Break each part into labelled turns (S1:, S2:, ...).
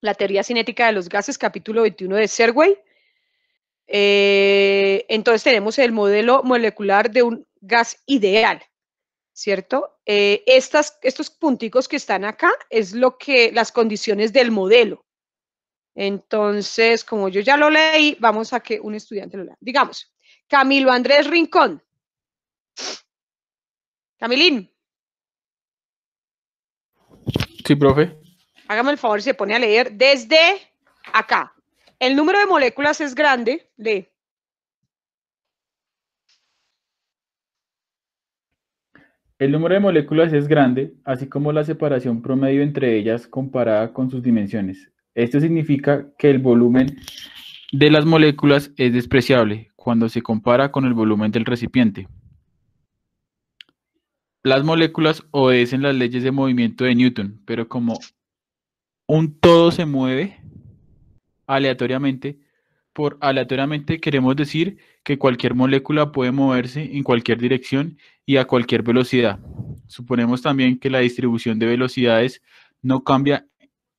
S1: La teoría cinética de los gases, capítulo 21 de Serway. Eh, entonces tenemos el modelo molecular de un gas ideal, ¿cierto? Eh, estas, estos punticos que están acá es lo que, las condiciones del modelo. Entonces, como yo ya lo leí, vamos a que un estudiante lo lea. Digamos, Camilo Andrés Rincón. Camilín. Sí, profe hágame el favor, se pone a leer desde acá. El número de moléculas es grande, lee.
S2: El número de moléculas es grande, así como la separación promedio entre ellas comparada con sus dimensiones. Esto significa que el volumen de las moléculas es despreciable cuando se compara con el volumen del recipiente. Las moléculas obedecen las leyes de movimiento de Newton, pero como un todo se mueve aleatoriamente. Por aleatoriamente queremos decir que cualquier molécula puede moverse en cualquier dirección y a cualquier velocidad. Suponemos también que la distribución de velocidades no cambia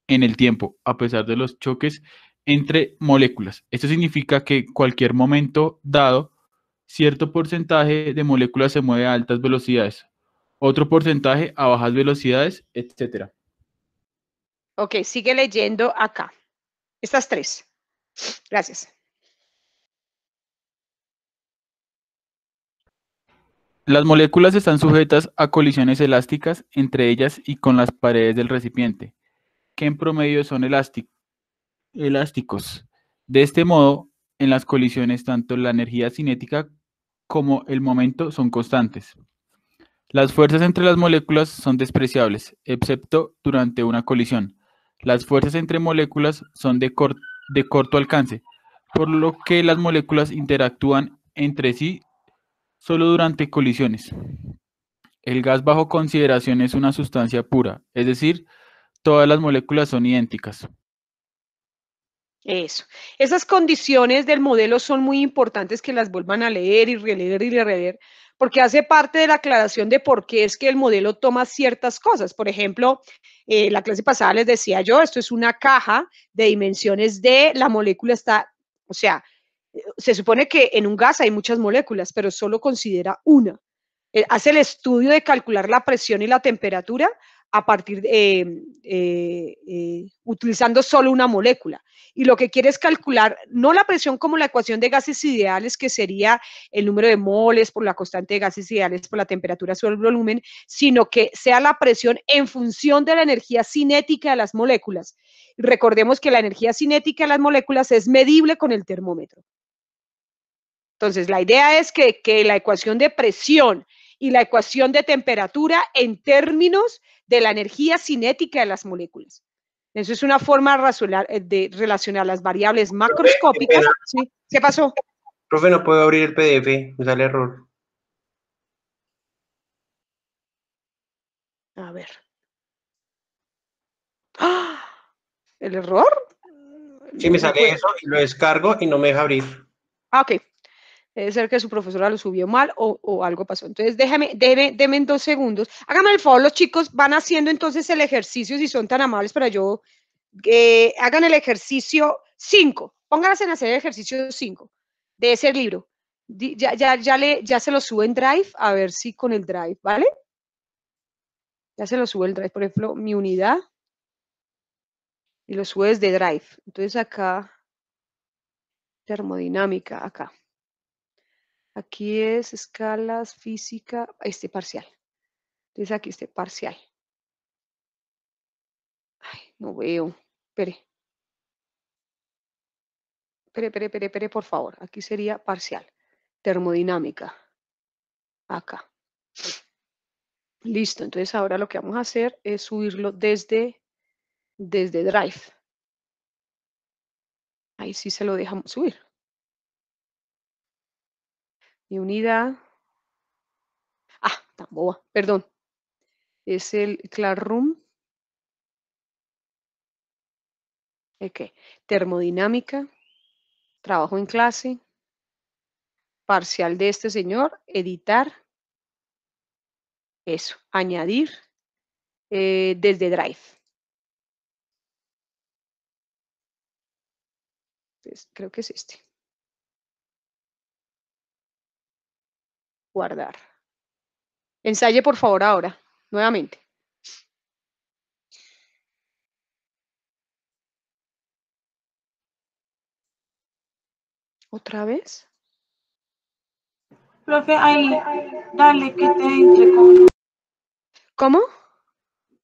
S2: en el tiempo, a pesar de los choques entre moléculas. Esto significa que cualquier momento dado, cierto porcentaje de moléculas se mueve a altas velocidades, otro porcentaje a bajas velocidades, etc.
S1: Ok, sigue leyendo acá. Estas tres. Gracias.
S2: Las moléculas están sujetas a colisiones elásticas entre ellas y con las paredes del recipiente, que en promedio son elásticos. De este modo, en las colisiones tanto la energía cinética como el momento son constantes. Las fuerzas entre las moléculas son despreciables, excepto durante una colisión, las fuerzas entre moléculas son de, corto alcance, por lo que las moléculas interactúan entre sí solo durante colisiones. El gas bajo consideración es una sustancia pura, es decir, todas las
S1: moléculas son idénticas. Eso. Esas condiciones del modelo son muy importantes que las vuelvan a leer y releer y releer porque hace parte de la aclaración de por qué es que el modelo toma ciertas cosas. Por ejemplo, eh, la clase pasada les decía yo, esto es una caja de dimensiones de la molécula está, o sea, se supone que en un gas hay muchas moléculas, pero solo considera una. Eh, hace el estudio de calcular la presión y la temperatura a partir eh, eh, eh, utilizando solo una molécula. Y lo que quiere es calcular no la presión como la ecuación de gases ideales, que sería el número de moles por la constante de gases ideales por la temperatura sobre el volumen, sino que sea la presión en función de la energía cinética de las moléculas. Recordemos que la energía cinética de las moléculas es medible con el termómetro. Entonces, la idea es que, que la ecuación de presión y la ecuación de temperatura en términos de la energía cinética de las moléculas. Eso es una forma eh, de relacionar las variables macroscópicas. ¿Qué pasó?
S3: Profe, no puedo abrir el PDF, me sale error.
S1: A ver. ¡Ah! ¿El error? Sí, me sale eso
S2: y lo descargo y no me deja abrir.
S1: Ah, ok. Debe ser que su profesora lo subió mal o, algo pasó. Entonces, déjame, déme, dos segundos. Háganme el favor, los chicos van haciendo entonces el ejercicio, si son tan amables para yo. Eh, hagan el ejercicio 5. Pónganse en hacer el ejercicio 5 de ese libro. Ya, ya, ya, le, ya se lo sube en Drive, a ver si con el Drive, ¿vale? Ya se lo sube el Drive, por ejemplo, mi unidad. Y lo subes de Drive. Entonces acá, termodinámica, acá. Aquí es escalas física, este parcial. Entonces aquí este parcial. Ay, no veo. Espere. Espere, espere, espere, espere, por favor. Aquí sería parcial. Termodinámica. Acá. Listo, entonces ahora lo que vamos a hacer es subirlo desde, desde Drive. Ahí sí se lo dejamos subir. Mi unidad. Ah, tan boba, perdón. Es el Classroom. Okay. Termodinámica. Trabajo en clase. Parcial de este señor. Editar. Eso. Añadir. Eh, desde Drive. creo que es este. guardar. Ensaye, por favor, ahora, nuevamente. ¿Otra vez? Profe, ahí, dale, que te entre con... ¿Cómo?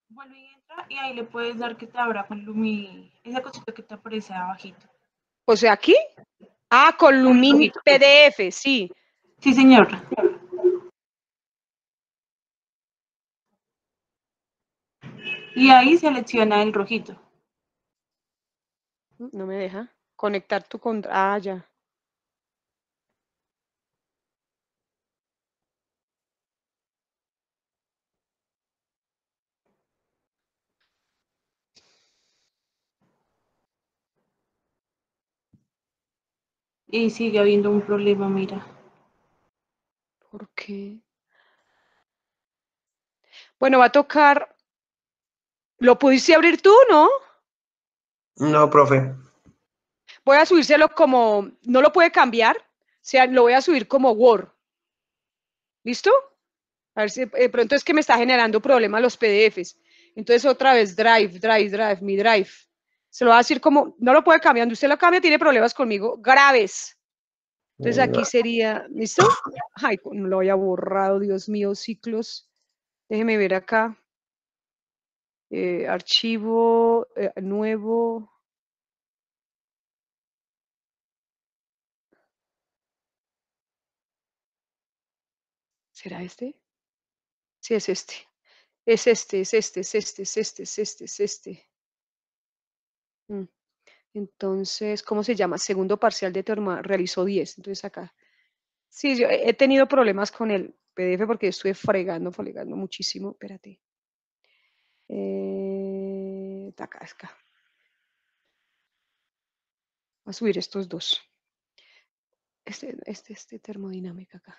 S1: Vuelve y entra y ahí le puedes dar que te abra con Lumi, esa cosita que te aparece abajito. O sea, aquí. Ah, con Lumi... PDF, sí. Sí, señor. Y ahí selecciona el rojito. Mm, no me deja. Conectar tu contra... Ah, ya. Y sigue habiendo un problema, mira. ¿Por qué? Bueno, va a tocar ¿Lo pudiste abrir tú, no?
S3: No, profe.
S1: Voy a subírselo como, no lo puede cambiar, o sea, lo voy a subir como Word. ¿Listo? A ver si de pronto es que me está generando problemas los PDFs. Entonces otra vez, Drive, Drive, Drive, mi Drive. Se lo va a decir como, no lo puede cambiar, usted lo cambia tiene problemas conmigo graves. Entonces aquí sería, ¿listo? Ay, lo había borrado, Dios mío, ciclos. Déjeme ver acá. Eh, archivo eh, nuevo. ¿Será este? Sí, es este. Es este, es este, es este, es este, es este, es este. Mm. Entonces, ¿cómo se llama? Segundo parcial de teorema, realizó 10. Entonces acá. Sí, yo he tenido problemas con el PDF porque estuve fregando, fregando muchísimo. Espérate. Eh, acá, Voy a subir estos dos. Este, este, este termodinámica acá.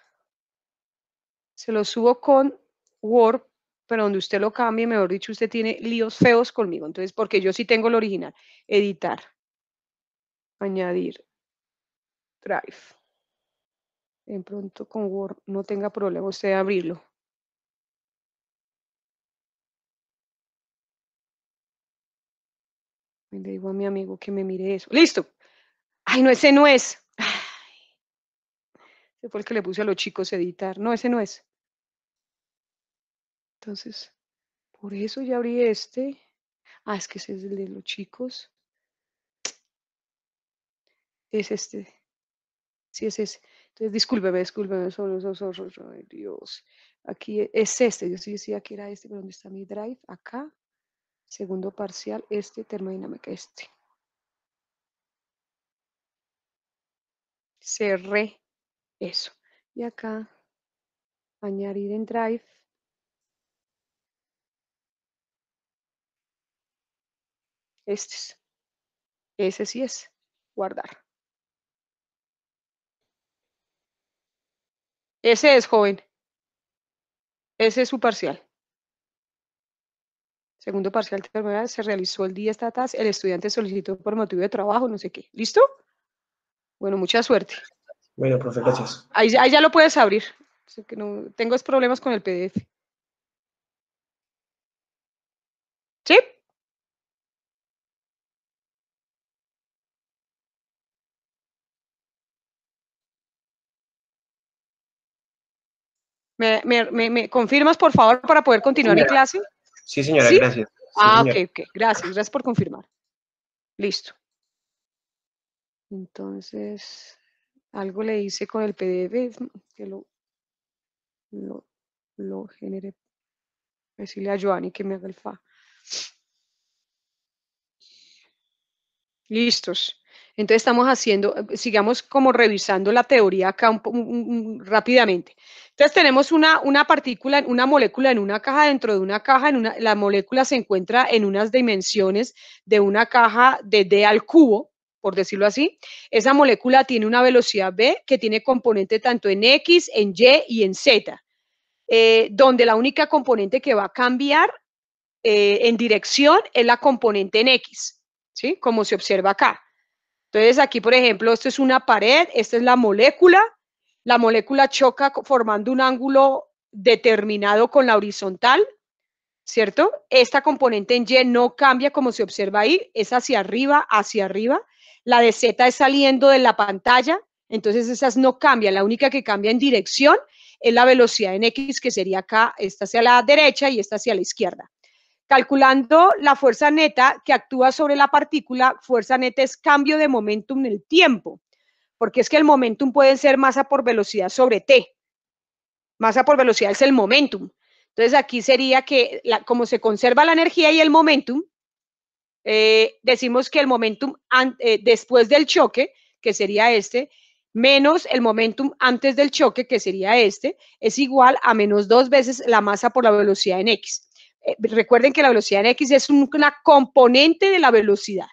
S1: Se lo subo con Word, pero donde usted lo cambie, mejor dicho, usted tiene líos feos conmigo. Entonces, porque yo sí tengo el original. Editar. Añadir. Drive. En pronto con Word no tenga problema usted abrirlo. le digo a mi amigo que me mire eso. ¡Listo! ¡Ay, no, ese no es! Ese fue el que le puse a los chicos editar. No, ese no es. Entonces, por eso ya abrí este. Ah, es que ese es el de los chicos. Es este. Sí, es ese. Entonces, discúlpeme, discúlpeme, solo. esos Dios. Aquí es este. Yo sí decía que era este, pero ¿dónde está mi drive? Acá. Segundo parcial este, termodinámica este. Cerré eso. Y acá, añadir en Drive. Este es. Ese sí es. Guardar. Ese es, joven. Ese es su parcial segundo parcial terminal, se realizó el día esta tarde, el estudiante solicitó por motivo de trabajo, no sé qué. ¿Listo? Bueno, mucha suerte.
S3: Bueno, profe, gracias.
S1: Ahí, ya lo puedes abrir. no, tengo problemas con el PDF. ¿Sí? ¿Me, me confirmas, por favor, para poder continuar mi clase?
S3: Sí, señora, gracias. ah, ok,
S1: ok. Gracias, gracias por confirmar. Listo. Entonces, algo le hice con el PDF que lo, lo, generé. Decirle a Joanny que me haga el fa. Listos. Entonces estamos haciendo, eh, sigamos como revisando la teoría acá rápidamente. Entonces tenemos una, una partícula, una molécula en una caja, dentro de una caja, en la molécula se encuentra en unas dimensiones de una caja de D al cubo, por decirlo así. Esa molécula tiene una velocidad B que tiene componente tanto en X, en Y y en Z, eh, donde la única componente que va a cambiar eh, en dirección es la componente en X, ¿sí? Como se observa acá. Entonces aquí, por ejemplo, esto es una pared, esta es la molécula, la molécula choca formando un ángulo determinado con la horizontal, ¿cierto? Esta componente en Y no cambia como se observa ahí, es hacia arriba, hacia arriba. La de Z es saliendo de la pantalla, entonces esas no cambian. La única que cambia en dirección es la velocidad en X, que sería acá, esta hacia la derecha y esta hacia la izquierda. Calculando la fuerza neta que actúa sobre la partícula, fuerza neta es cambio de momentum en el tiempo porque es que el momentum puede ser masa por velocidad sobre T. Masa por velocidad es el momentum. Entonces aquí sería que como se conserva la energía y el momentum, eh, decimos que el momentum eh, después del choque, que sería este, menos el momentum antes del choque, que sería este, es igual a menos dos veces la masa por la velocidad en X. Eh, recuerden que la velocidad en X es una componente de la velocidad.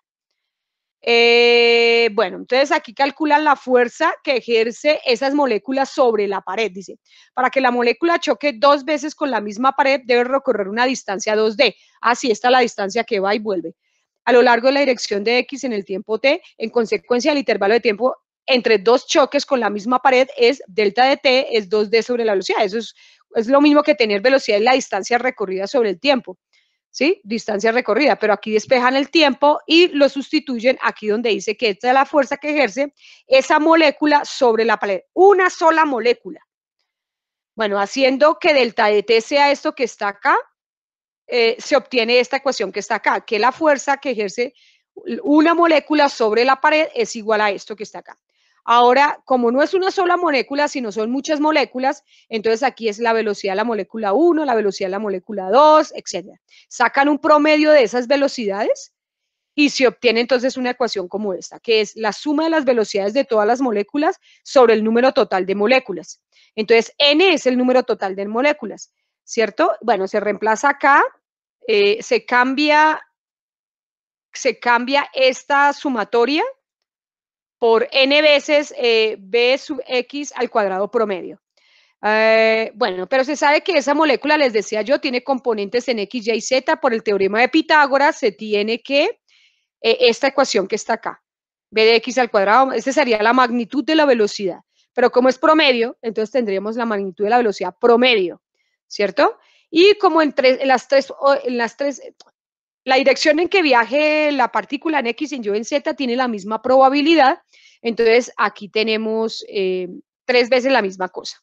S1: Eh, bueno, entonces aquí calculan la fuerza que ejerce esas moléculas sobre la pared. Dice, para que la molécula choque dos veces con la misma pared, debe recorrer una distancia 2D. Así ah, está la distancia que va y vuelve. A lo largo de la dirección de X en el tiempo T, en consecuencia, el intervalo de tiempo entre dos choques con la misma pared es delta de T, es 2D sobre la velocidad. Eso es, es lo mismo que tener velocidad y la distancia recorrida sobre el tiempo. ¿sí? Distancia recorrida, pero aquí despejan el tiempo y lo sustituyen aquí donde dice que esta es la fuerza que ejerce esa molécula sobre la pared. una sola molécula. Bueno, haciendo que delta de T sea esto que está acá, eh, se obtiene esta ecuación que está acá, que la fuerza que ejerce una molécula sobre la pared es igual a esto que está acá. Ahora, como no es una sola molécula, sino son muchas moléculas, entonces aquí es la velocidad de la molécula 1, la velocidad de la molécula 2, etcétera. Sacan un promedio de esas velocidades y se obtiene entonces una ecuación como esta, que es la suma de las velocidades de todas las moléculas sobre el número total de moléculas. Entonces, n es el número total de moléculas, ¿cierto? Bueno, se reemplaza acá, eh, se cambia se cambia esta sumatoria por n veces eh, b sub x al cuadrado promedio. Eh, bueno, pero se sabe que esa molécula, les decía yo, tiene componentes en x, y y z. Por el teorema de Pitágoras se tiene que eh, esta ecuación que está acá, b de x al cuadrado, esa sería la magnitud de la velocidad. Pero como es promedio, entonces tendríamos la magnitud de la velocidad promedio, ¿cierto? Y como las tres, en las tres, la dirección en que viaje la partícula en X y yo en Z tiene la misma probabilidad. Entonces, aquí tenemos eh, tres veces la misma cosa.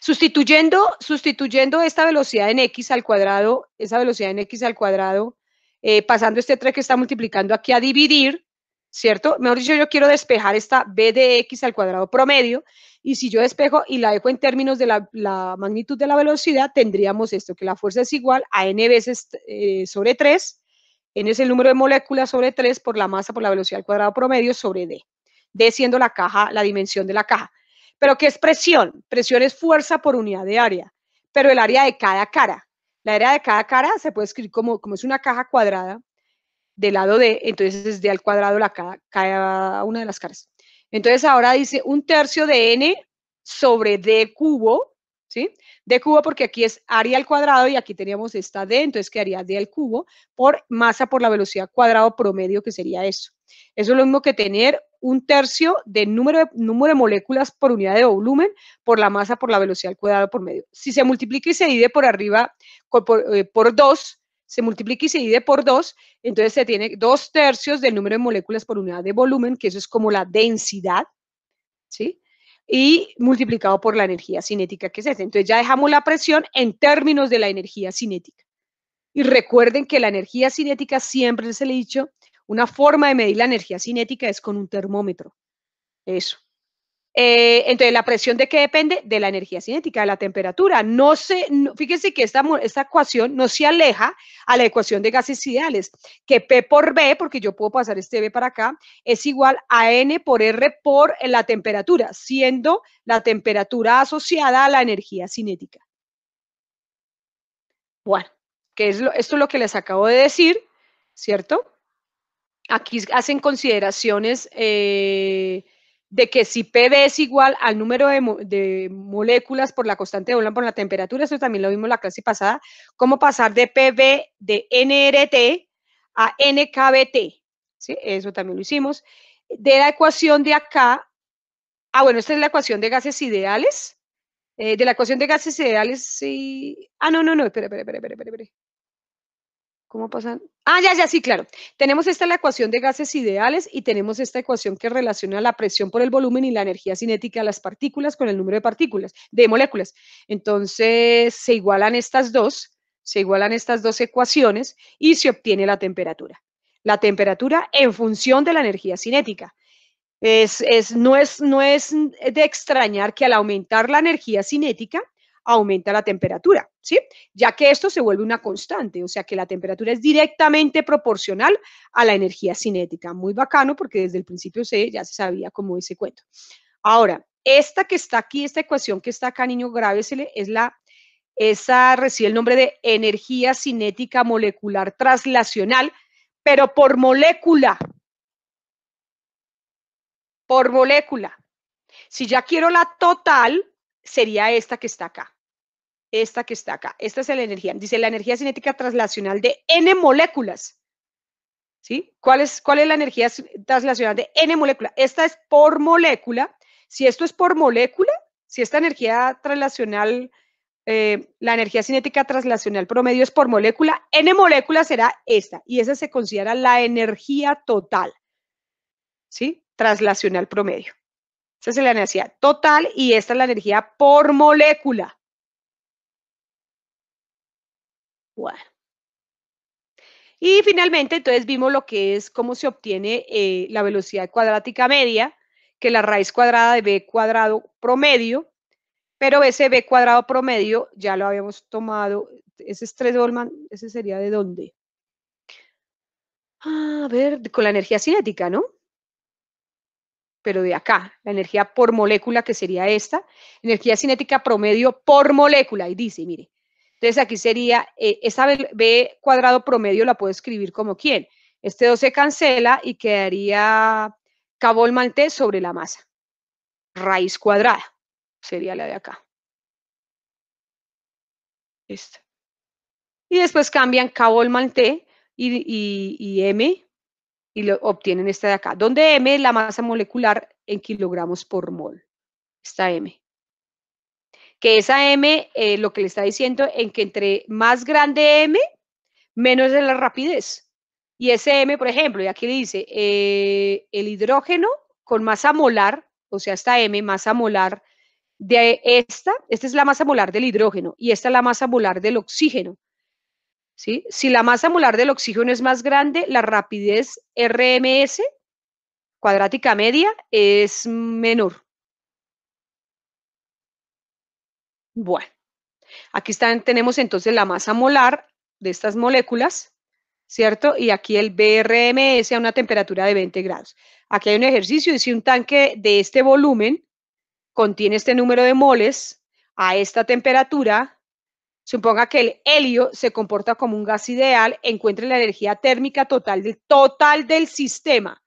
S1: Sustituyendo, sustituyendo esta velocidad en X al cuadrado, esa velocidad en X al cuadrado, eh, pasando este 3 que está multiplicando aquí a dividir, ¿cierto? Mejor dicho, yo quiero despejar esta B de X al cuadrado promedio y si yo despejo y la dejo en términos de la, magnitud de la velocidad, tendríamos esto, que la fuerza es igual a n veces eh, sobre 3, n es el número de moléculas sobre 3 por la masa por la velocidad al cuadrado promedio sobre d, d siendo la caja, la dimensión de la caja. Pero ¿qué es presión? Presión es fuerza por unidad de área, pero el área de cada cara. La área de cada cara se puede escribir como, como es una caja cuadrada, del lado D, entonces es D al cuadrado la cada, una de las caras. Entonces ahora dice un tercio de n sobre d cubo, ¿sí? D cubo porque aquí es área al cuadrado y aquí teníamos esta d, entonces quedaría d al cubo por masa por la velocidad cuadrado promedio, que sería eso. Eso es lo mismo que tener un tercio de número de, número de moléculas por unidad de volumen por la masa por la velocidad al cuadrado por medio. Si se multiplica y se divide por arriba eh, por, dos se multiplica y se divide por 2, entonces se tiene dos tercios del número de moléculas por unidad de volumen, que eso es como la densidad, ¿sí? Y multiplicado por la energía cinética que es esta. Entonces ya dejamos la presión en términos de la energía cinética. Y recuerden que la energía cinética, siempre le ha dicho, una forma de medir la energía cinética es con un termómetro. Eso. Eh, entonces, ¿la presión de qué depende? De la energía cinética, de la temperatura. No se, fíjense que esta, esta ecuación no se aleja a la ecuación de gases ideales, que P por B, porque yo puedo pasar este B para acá, es igual a N por R por la temperatura, siendo la temperatura asociada a la energía cinética. Bueno, que es esto es lo que les acabo de decir, ¿cierto? Aquí hacen consideraciones... Eh, de que si PV es igual al número de, moléculas por la constante de volumen por la temperatura, eso también lo vimos la clase pasada, cómo pasar de PV de NRT a NKBT, ¿sí? eso también lo hicimos. De la ecuación de acá, ah bueno, esta es la ecuación de gases ideales, eh, de la ecuación de gases ideales, sí, ah no, no, no, espera, espera, espera, espera, espera, ¿Cómo pasan? Ah, ya, ya, sí, claro. Tenemos esta la ecuación de gases ideales y tenemos esta ecuación que relaciona la presión por el volumen y la energía cinética de las partículas con el número de partículas, de moléculas. Entonces, se igualan estas dos, se igualan estas dos ecuaciones y se obtiene la temperatura. La temperatura en función de la energía cinética. Es, es, no, es, no es de extrañar que al aumentar la energía cinética, aumenta la temperatura, ¿sí? Ya que esto se vuelve una constante, o sea que la temperatura es directamente proporcional a la energía cinética. Muy bacano porque desde el principio se, ya se sabía cómo ese cuento. Ahora, esta que está aquí, esta ecuación que está acá, niño, grávesele, es la, esa recibe el nombre de energía cinética molecular traslacional, pero por molécula. Por molécula. Si ya quiero la total, sería esta que está acá esta que está acá. Esta es la energía. Dice la energía cinética traslacional de N moléculas. ¿Sí? ¿Cuál es, cuál es la energía traslacional de N molécula? Esta es por molécula. Si esto es por molécula, si esta energía traslacional, eh, la energía cinética traslacional promedio es por molécula, N molécula será esta. Y esa se considera la energía total. ¿Sí? Traslacional promedio. Esa es la energía total y esta es la energía por molécula. Y finalmente, entonces vimos lo que es cómo se obtiene eh, la velocidad cuadrática media, que la raíz cuadrada de b cuadrado promedio, pero ese b cuadrado promedio ya lo habíamos tomado, ese es 3 Dolman, ese sería de dónde. Ah, a ver, con la energía cinética, ¿no? Pero de acá, la energía por molécula, que sería esta, energía cinética promedio por molécula, y dice, mire, entonces aquí sería, eh, esta B, cuadrado promedio la puedo escribir como quién. Este 2 se cancela y quedaría cabol T sobre la masa. Raíz cuadrada sería la de acá. esta Y después cambian cabol malté y, y, y M y lo, obtienen esta de acá, donde M es la masa molecular en kilogramos por mol. Esta M que esa M eh, lo que le está diciendo es que entre más grande M, menos es la rapidez. Y ese M, por ejemplo, y aquí dice, eh, el hidrógeno con masa molar, o sea, esta M, masa molar de esta, esta es la masa molar del hidrógeno y esta es la masa molar del oxígeno. ¿sí? Si la masa molar del oxígeno es más grande, la rapidez RMS, cuadrática media, es menor. Bueno, aquí tenemos entonces la masa molar de estas moléculas, ¿cierto? Y aquí el BRMS a una temperatura de 20 grados. Aquí hay un ejercicio, y si un tanque de este volumen contiene este número de moles a esta temperatura, suponga que el helio se comporta como un gas ideal, encuentre la energía térmica total del, total del sistema.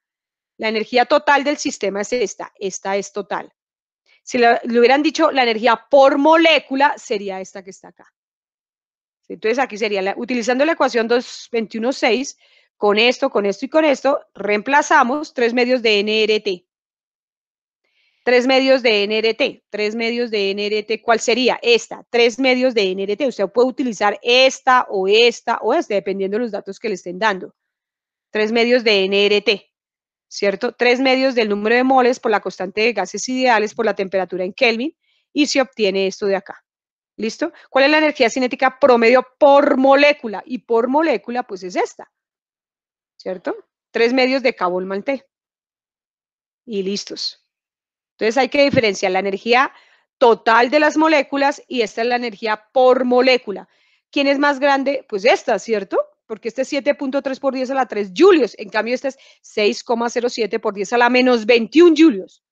S1: La energía total del sistema es esta, esta es total. Si le hubieran dicho la energía por molécula, sería esta que está acá. Entonces aquí sería, utilizando la ecuación 221.6, con esto, con esto y con esto, reemplazamos tres medios de NRT. Tres medios de NRT, tres medios de NRT, ¿cuál sería? Esta, tres medios de NRT. Usted puede utilizar esta o esta o esta, dependiendo de los datos que le estén dando. Tres medios de NRT. ¿cierto? Tres medios del número de moles por la constante de gases ideales por la temperatura en Kelvin y se obtiene esto de acá. ¿Listo? ¿Cuál es la energía cinética promedio por molécula? Y por molécula, pues es esta, ¿cierto? Tres medios de cabo Y listos. Entonces hay que diferenciar la energía total de las moléculas y esta es la energía por molécula. ¿Quién es más grande? Pues esta, ¿cierto? porque este es 7.3 por 10 a la 3 julios, en cambio este es 6,07 por 10 a la menos 21 julios.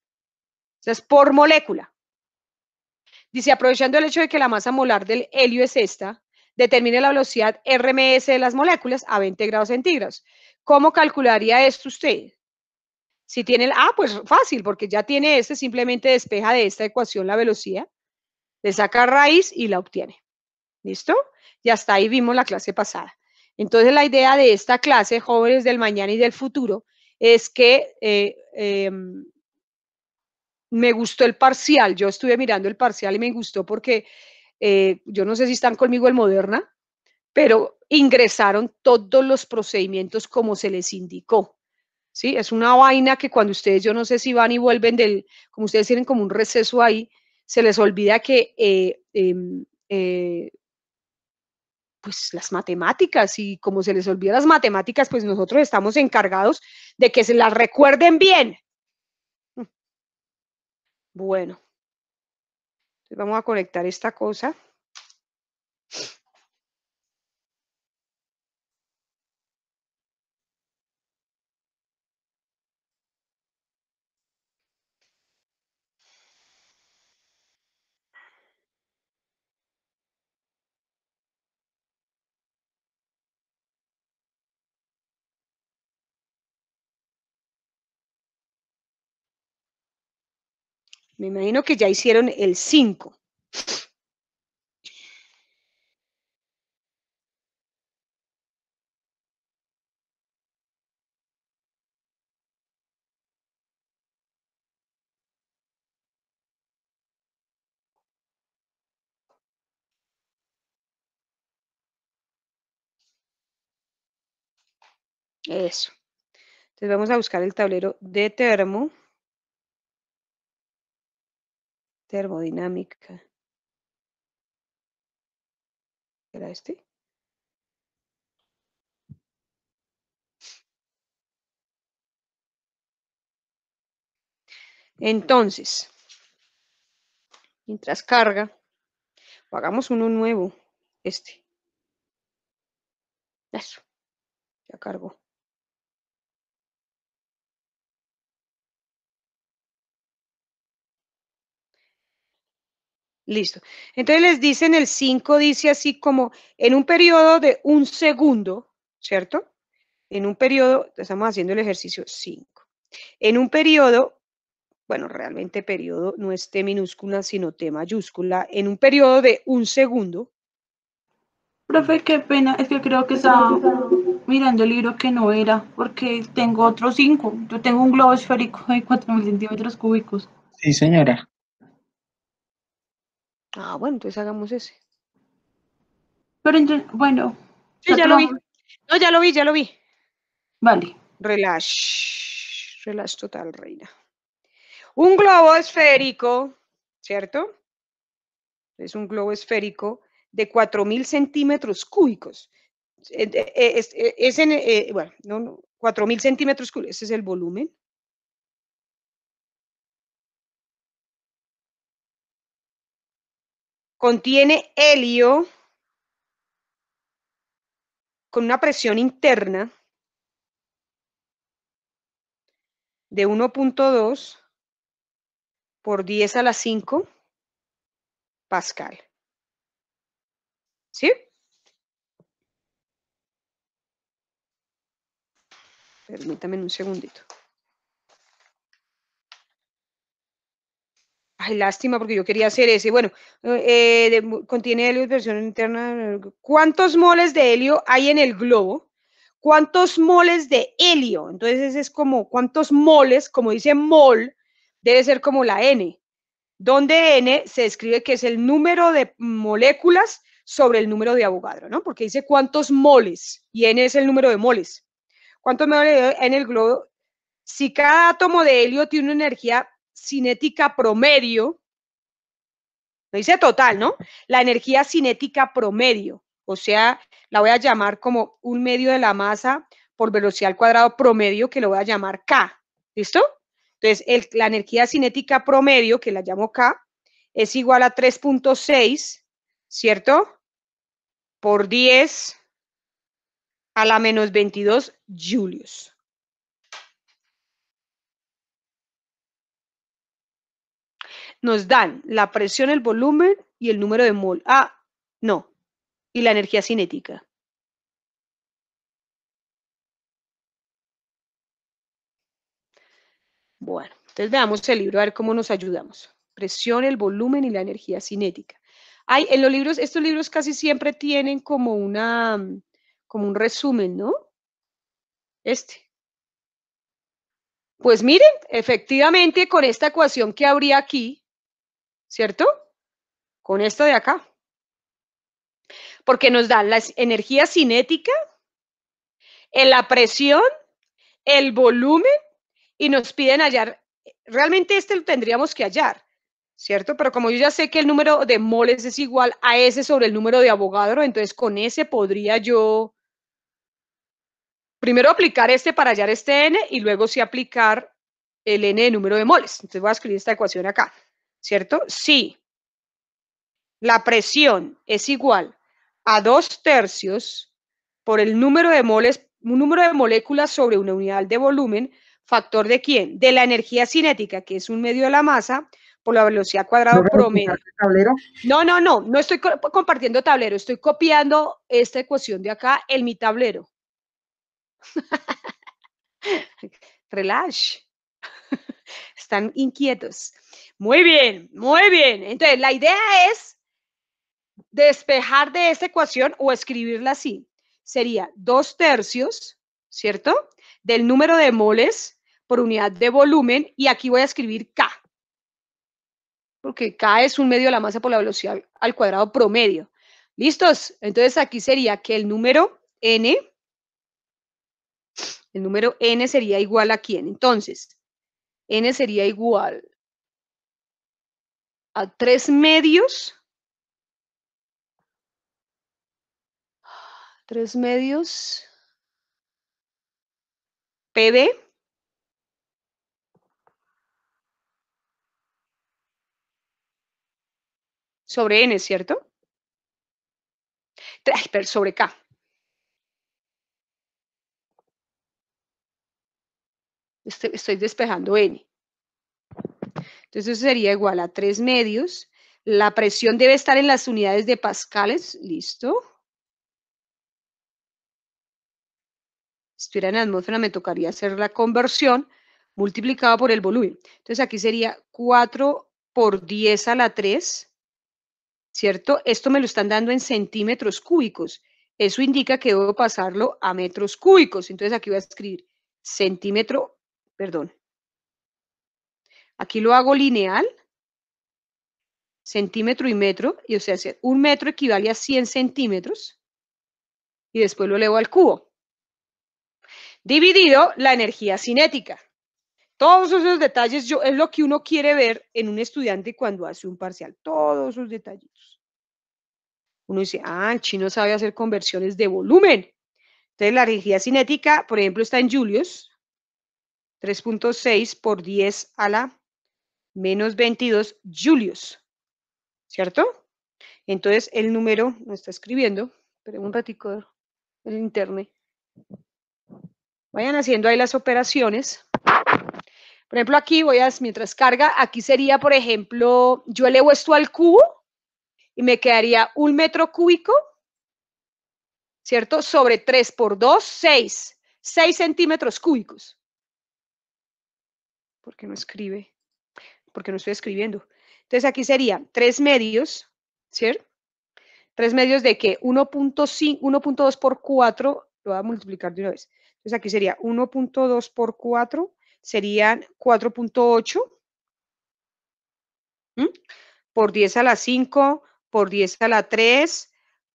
S1: es por molécula. Dice, aprovechando el hecho de que la masa molar del helio es esta, determine la velocidad RMS de las moléculas a 20 grados centígrados. ¿Cómo calcularía esto usted? Si tiene el ah, pues fácil, porque ya tiene este, simplemente despeja de esta ecuación la velocidad, le saca raíz y la obtiene. ¿Listo? Y hasta ahí vimos la clase pasada. Entonces, la idea de esta clase, jóvenes del mañana y del futuro, es que eh, em, me gustó el parcial. Yo estuve mirando el parcial y me gustó porque eh, yo no sé si están conmigo el Moderna, pero ingresaron todos los procedimientos como se les indicó. ¿sí? Es una vaina que cuando ustedes, yo no sé si van y vuelven del, como ustedes tienen como un receso ahí, se les olvida que eh, em, pues las matemáticas y como se les olvida las matemáticas, pues nosotros estamos encargados de que se las recuerden bien. Bueno, vamos a conectar esta cosa. Me imagino que ya hicieron el 5. Eso. Entonces vamos a buscar el tablero de termo termodinámica. ¿Era este? Entonces, mientras carga, hagamos uno nuevo, este. Eso, ya cargo. Listo. Entonces les dicen el 5, dice así como en un periodo de un segundo, ¿cierto? En un periodo, estamos haciendo el ejercicio 5. En un periodo, bueno, realmente periodo no es T minúscula, sino T mayúscula, en un periodo de un segundo. Profe, qué pena, es que creo que estaba mirando el libro que no era, porque tengo otro 5. Yo tengo un globo esférico de 4.000 centímetros cúbicos.
S3: Sí, señora.
S1: Ah, bueno, entonces hagamos ese. Pero entonces, bueno. Sí, ya lo vi. No, ya lo vi, ya lo vi. Vale. Relax. Relax total, reina. Un globo esférico, ¿cierto? Es un globo esférico de 4.000 centímetros cúbicos. Eh, eh, eh, es, en, bueno, no, 4.000 centímetros cúbicos, ese es el volumen. Contiene helio con una presión interna de 1.2 por 10 a la 5 Pascal. ¿Sí? Permítame un segundito. Ay, lástima, porque yo quería hacer ese. Bueno, eh, eh, contiene helio versión interna. ¿Cuántos moles de helio hay en el globo? ¿Cuántos moles de helio? Entonces es como cuántos moles, como dice mol, debe ser como la N, donde N se escribe que es el número de moléculas sobre el número de abogado, ¿no? Porque dice cuántos moles y N es el número de moles. ¿Cuántos moles en el globo? Si cada átomo de helio tiene una energía cinética promedio, no dice total, ¿no? La energía cinética promedio, o sea, la voy a llamar como un medio de la masa por velocidad al cuadrado promedio, que lo voy a llamar K, ¿listo? Entonces, la energía cinética promedio, que la llamo K, es igual a 3.6, ¿cierto? Por 10 a la menos 22 julios. nos dan la presión, el volumen y el número de mol. Ah, no. Y la energía cinética. Bueno, entonces veamos el libro a ver cómo nos ayudamos. Presión, el volumen y la energía cinética. Hay, en los libros, estos libros casi siempre tienen como una, como un resumen, ¿no? Este. Pues miren, efectivamente con esta ecuación que habría aquí, ¿cierto? Con esto de acá. Porque nos dan la energía cinética, la presión, el volumen y nos piden hallar, eh, realmente este lo tendríamos que hallar, ¿cierto? Pero como yo ya sé que el número de moles es igual a S sobre el número de abogado, entonces con ese podría yo primero aplicar este para hallar este N y luego sí aplicar el N de número de moles. Entonces voy a escribir esta ecuación acá. ¿cierto? Si la presión es igual a dos tercios por el número de moles, un número de moléculas sobre una unidad de volumen, factor de quién? De la energía cinética, que es un medio de la masa, por la velocidad cuadrada promedio. Tablero? No, no, no, no estoy compartiendo tablero, estoy copiando esta ecuación de acá en mi tablero. Relax. Están inquietos. Muy bien, muy bien. Entonces, la idea es despejar de esta ecuación o escribirla así. Sería dos tercios, ¿cierto? Del número de moles por unidad de volumen y aquí voy a escribir K. Porque K es un medio de la masa por la velocidad al cuadrado promedio. ¿Listos? Entonces aquí sería que el número N, el número N sería igual a quién. Entonces, N sería igual tres medios. Tres medios. pd Sobre N, ¿cierto? Pero sobre K. Estoy, estoy despejando N. Entonces eso sería igual a 3 medios. La presión debe estar en las unidades de pascales. Listo. Si estuviera en la atmósfera me tocaría hacer la conversión multiplicada por el volumen. Entonces aquí sería 4 por 10 a la 3, ¿cierto? Esto me lo están dando en centímetros cúbicos. Eso indica que debo pasarlo a metros cúbicos. Entonces aquí voy a escribir centímetro, perdón, Aquí lo hago lineal, centímetro y metro, y o sea, un metro equivale a 100 centímetros, y después lo elevo al cubo. Dividido la energía cinética. Todos esos detalles yo, es lo que uno quiere ver en un estudiante cuando hace un parcial, todos esos detallitos. Uno dice, ah, el chino sabe hacer conversiones de volumen. Entonces la energía cinética, por ejemplo, está en julios, 3.6 por 10 a la menos 22 julios, ¿cierto? Entonces el número, no está escribiendo, pero un ratico el internet. Vayan haciendo ahí las operaciones. Por ejemplo, aquí voy a, mientras carga, aquí sería, por ejemplo, yo elevo esto al cubo y me quedaría un metro cúbico, ¿cierto? Sobre 3 por 2, 6, 6 centímetros cúbicos. ¿Por qué no escribe? porque no estoy escribiendo. Entonces aquí sería tres medios, ¿cierto? Tres medios de que 1.2 por 4, lo voy a multiplicar de una vez. Entonces aquí sería 1.2 por 4, serían 4.8 por 10 a la 5, por 10 a la 3,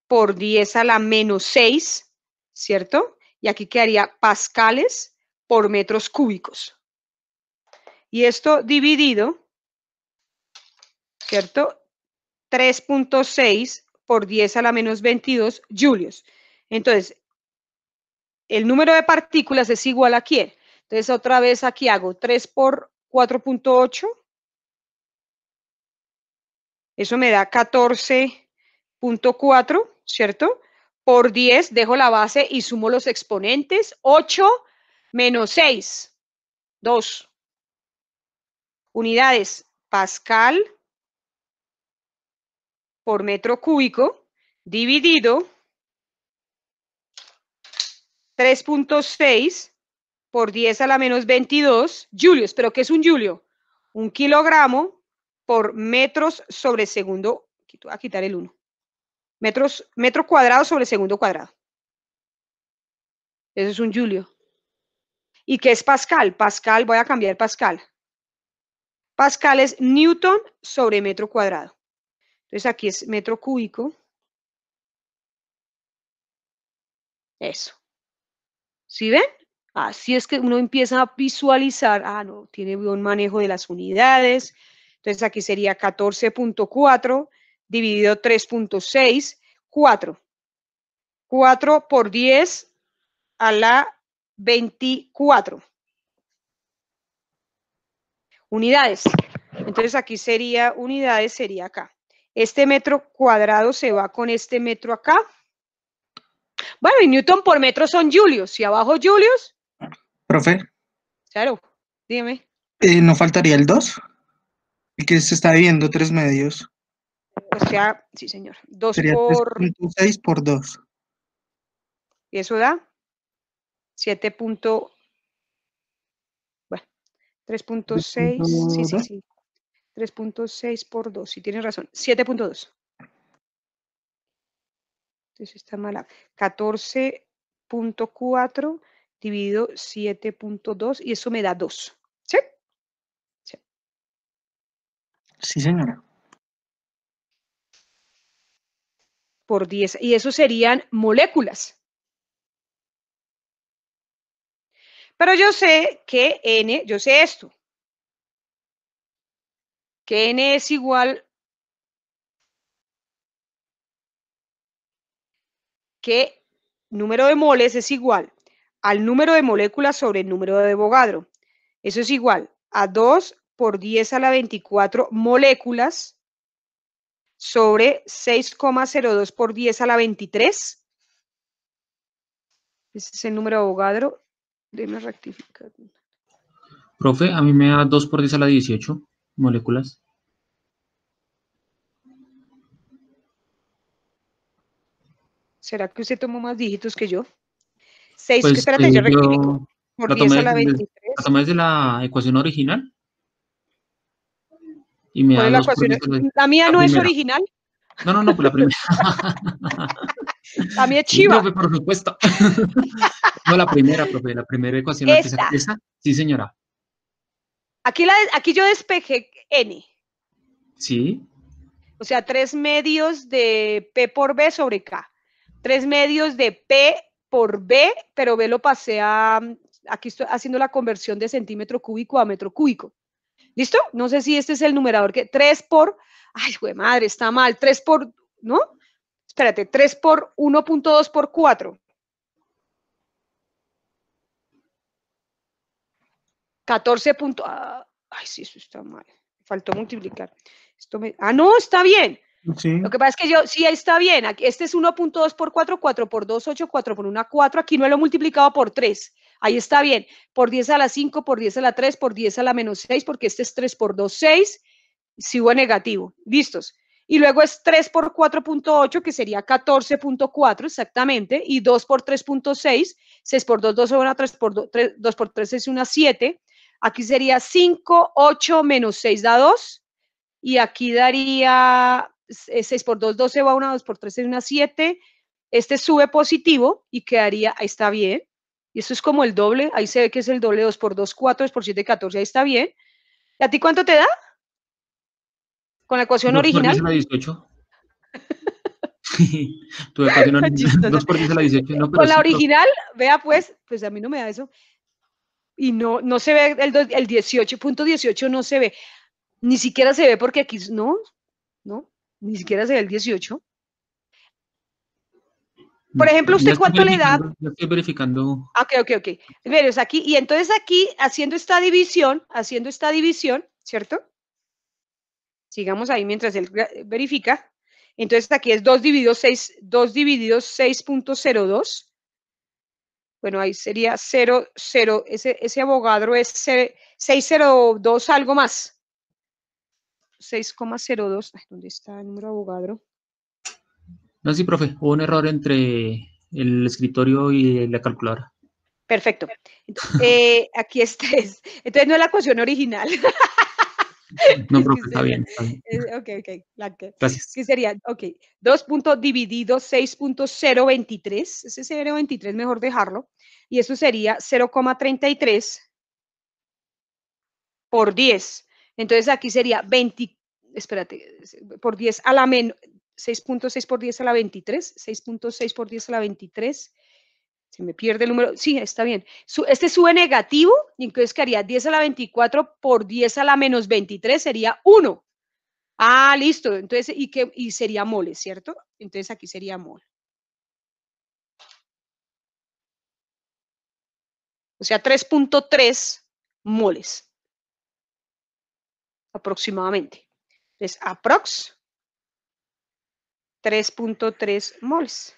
S1: por 10 a la menos 6, ¿cierto? Y aquí quedaría pascales por metros cúbicos. Y esto dividido ¿cierto? 3.6 por 10 a la menos 22 julios. Entonces, el número de partículas es igual a quién. Entonces, otra vez aquí hago 3 por 4.8. Eso me da 14.4, ¿cierto? Por 10 dejo la base y sumo los exponentes. 8 menos 6, 2. Unidades, Pascal, por metro cúbico dividido 3.6 por 10 a la menos 22 julio. ¿Pero qué es un julio? Un kilogramo por metros sobre segundo. Aquí voy a quitar el 1. Metros, metro cuadrado sobre segundo cuadrado. Eso es un julio. ¿Y qué es Pascal? Pascal, voy a cambiar Pascal. Pascal es Newton sobre metro cuadrado. Entonces aquí es metro cúbico. Eso. ¿Sí ven? Así es que uno empieza a visualizar, ah, no, tiene buen manejo de las unidades. Entonces aquí sería 14.4 dividido 3.6, 4. 4 por 10 a la 24. Unidades. Entonces aquí sería, unidades sería acá. Este metro cuadrado se va con este metro acá. Bueno, y Newton por metro son julios. ¿Y abajo julios? Profe. Claro, dime.
S3: Eh, ¿No faltaría el 2? Y que se está viendo tres medios.
S1: O sea, sí, señor. 2 por... por 2. ¿Y eso da? 7. Bueno, 3.6. Sí, sí, sí. 3.6 por 2, si tienes razón, 7.2. Entonces está mala. 14.4 dividido 7.2 y eso me da 2. ¿Sí? Sí,
S2: sí señora.
S1: Por 10. Y eso serían moléculas. Pero yo sé que N, yo sé esto que n es igual que número de moles es igual al número de moléculas sobre el número de bogadro? Eso es igual a 2 por 10 a la 24 moléculas sobre 6,02 por 10 a la 23. Ese es el número de bogadro. Déjame rectificar.
S3: Profe, a mí me da 2 por 10 a la 18 moléculas
S1: ¿Será que usted tomó más dígitos que yo? Seis. pues, espérate, eh, yo
S3: Por la 10 a la 23. La tomé desde la ecuación original. Y me la, la mía no es original. No, no, no, pues la primera.
S1: la mía es
S2: chiva. profe, por supuesto. no, la primera, profe, la primera ecuación. Esta. Esa, sí, señora.
S1: Aquí, yo despejé N. Sí. O sea, tres medios de P por B sobre K. Tres medios de P por B, pero B lo pasé a, aquí estoy haciendo la conversión de centímetro cúbico a metro cúbico. ¿Listo? No sé si este es el numerador que 3 por, ay, güey, madre, está mal, Tres por, ¿no? Espérate, 3 por 1.2 por 4. 14 ah, ay, sí, eso está mal. Faltó multiplicar. Esto ah, no, está bien. Sí. Lo que pasa es que yo, sí, está bien. este es 1.2 por 4, 4 por 2, 8, 4 por 1, 4. Aquí no lo he multiplicado por 3. Ahí está bien. Por 10 a la 5, por 10 a la 3, por 10 a la menos 6, porque este es 3 por 2, 6. Si hubo negativo. Listos. Y luego es 3 por 4.8, que sería 14.4 exactamente. Y 2 por 3.6, 6 por 2, 2 es 3 por 2, 3, 2 por 3 es una 7. Aquí sería 5, 8 menos 6 da 2. Y aquí daría 6 eh, por 2, 12 va 1, 2 por 3 es una 7. Este sube positivo y quedaría, ahí está bien. Y esto es como el doble, ahí se ve que es el doble 2 por 2, 4, 2 por 7, 14, ahí está bien. ¿Y a ti cuánto te da? Con la ecuación original. por 10
S3: a la 18. tu ecuación original. 2 por 10 a la 18. Con la original,
S1: vea pues, pues a mí no me da eso y no, no se ve el, el 18.18 no se ve, ni siquiera se ve porque aquí no, no, ni siquiera se ve el 18.
S3: Por ejemplo, ¿usted cuánto le da? Yo estoy verificando.
S1: Ok, ok, ok. Pero es aquí, y entonces aquí, haciendo esta división, haciendo esta división, ¿cierto? Sigamos ahí mientras él verifica. Entonces aquí es 2 dividido 6, 2 dividido 6.02 bueno, ahí sería 00, ese, ese abogado es 602 algo más. 6,02, ¿dónde está el número abogado?
S3: No, sí, profe, hubo un error entre el escritorio y la calculadora.
S1: Perfecto. Entonces, eh, aquí está. Entonces no es la ecuación original.
S3: No, profe, está bien.
S1: Ok, ok. Gracias. ¿Qué sería? Ok. 2. dividido 6.023. Ese 0.23 mejor dejarlo. Y eso sería 0,33 por 10. Entonces aquí sería 20, espérate, por 10 a la menos, 6.6 por 10 a la 23, 6.6 por 10 a la 23 se me pierde el número, sí, está bien. Este sube negativo, y entonces que haría 10 a la 24 por 10 a la menos 23 sería 1. Ah, listo, entonces, y, qué? y sería moles, ¿cierto? Entonces aquí sería mol. O sea, 3.3 moles aproximadamente. Entonces, aprox 3.3 moles.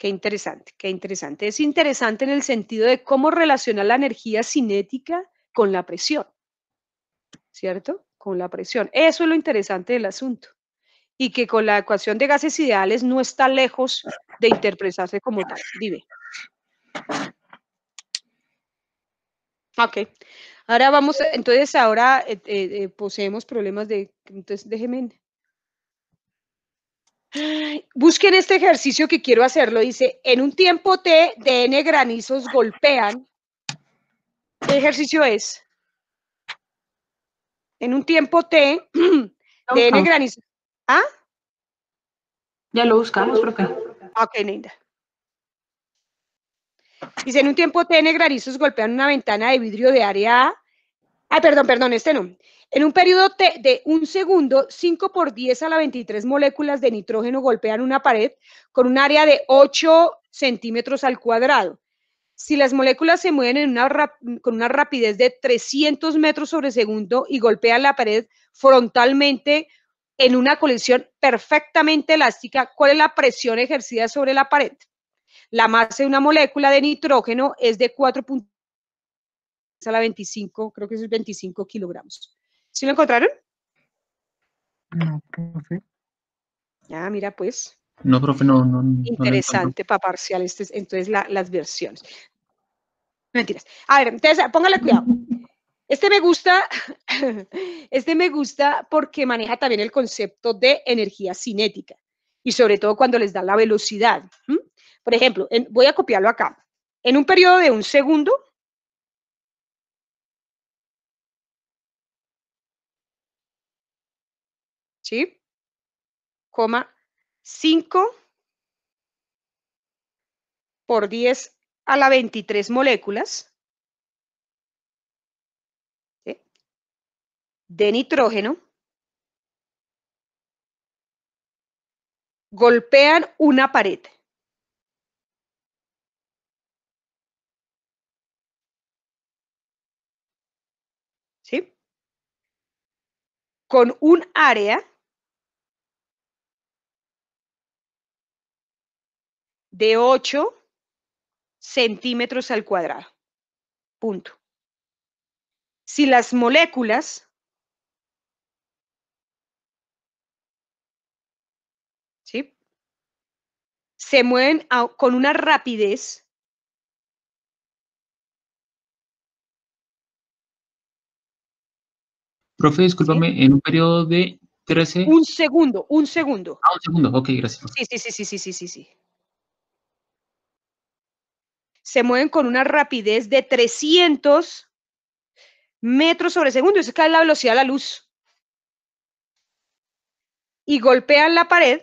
S1: Qué interesante, qué interesante. Es interesante en el sentido de cómo relaciona la energía cinética con la presión, ¿cierto? Con la presión. Eso es lo interesante del asunto. Y que con la ecuación de gases ideales no está lejos de interpretarse como tal. vive Ok. Ahora vamos, entonces ahora eh, eh, eh, poseemos problemas de, entonces déjeme Busquen este ejercicio que quiero hacerlo. Dice, en un tiempo T de granizos golpean. ¿Qué ejercicio es? En un tiempo T de granizos. ¿Ah? Ya lo buscamos, que. Ok, Dice, en un tiempo T, granizos golpean una ventana de vidrio de área... Ah, perdón, perdón, este no. En un periodo de un segundo, 5 por 10 a la 23 moléculas de nitrógeno golpean una pared con un área de 8 centímetros al cuadrado. Si las moléculas se mueven con una rapidez de 300 metros sobre segundo y golpean la pared frontalmente en una colección perfectamente elástica, ¿cuál es la presión ejercida sobre la pared? La masa de una molécula de nitrógeno es de 4. a la 25, creo que es 25 kilogramos. ¿Sí lo encontraron?
S3: No, profe.
S1: Ah, mira, pues.
S3: No, profe, no. no, Interesante
S1: no para parcial este entonces las versiones. Mentiras. A ver, entonces póngale cuidado. Este me gusta, este me gusta porque maneja también el concepto de energía cinética y sobre todo cuando les da la velocidad. Por ejemplo, voy a copiarlo acá. En un periodo de un segundo, ¿sí? Coma 5 por 10 a la 23 moléculas ¿sí? de nitrógeno golpean una pared. ¿Sí? Con un área de 8 centímetros al cuadrado. Punto. Si las moléculas ¿sí? se mueven con una rapidez
S3: Profe, discúlpame, en un periodo de 13...
S1: Un segundo, un segundo.
S3: Ah, un segundo, ok, gracias.
S1: Sí, sí, sí, sí, sí, sí, sí se mueven con una rapidez de 300 metros sobre segundo. Esa es la velocidad de la luz. Y golpean la pared.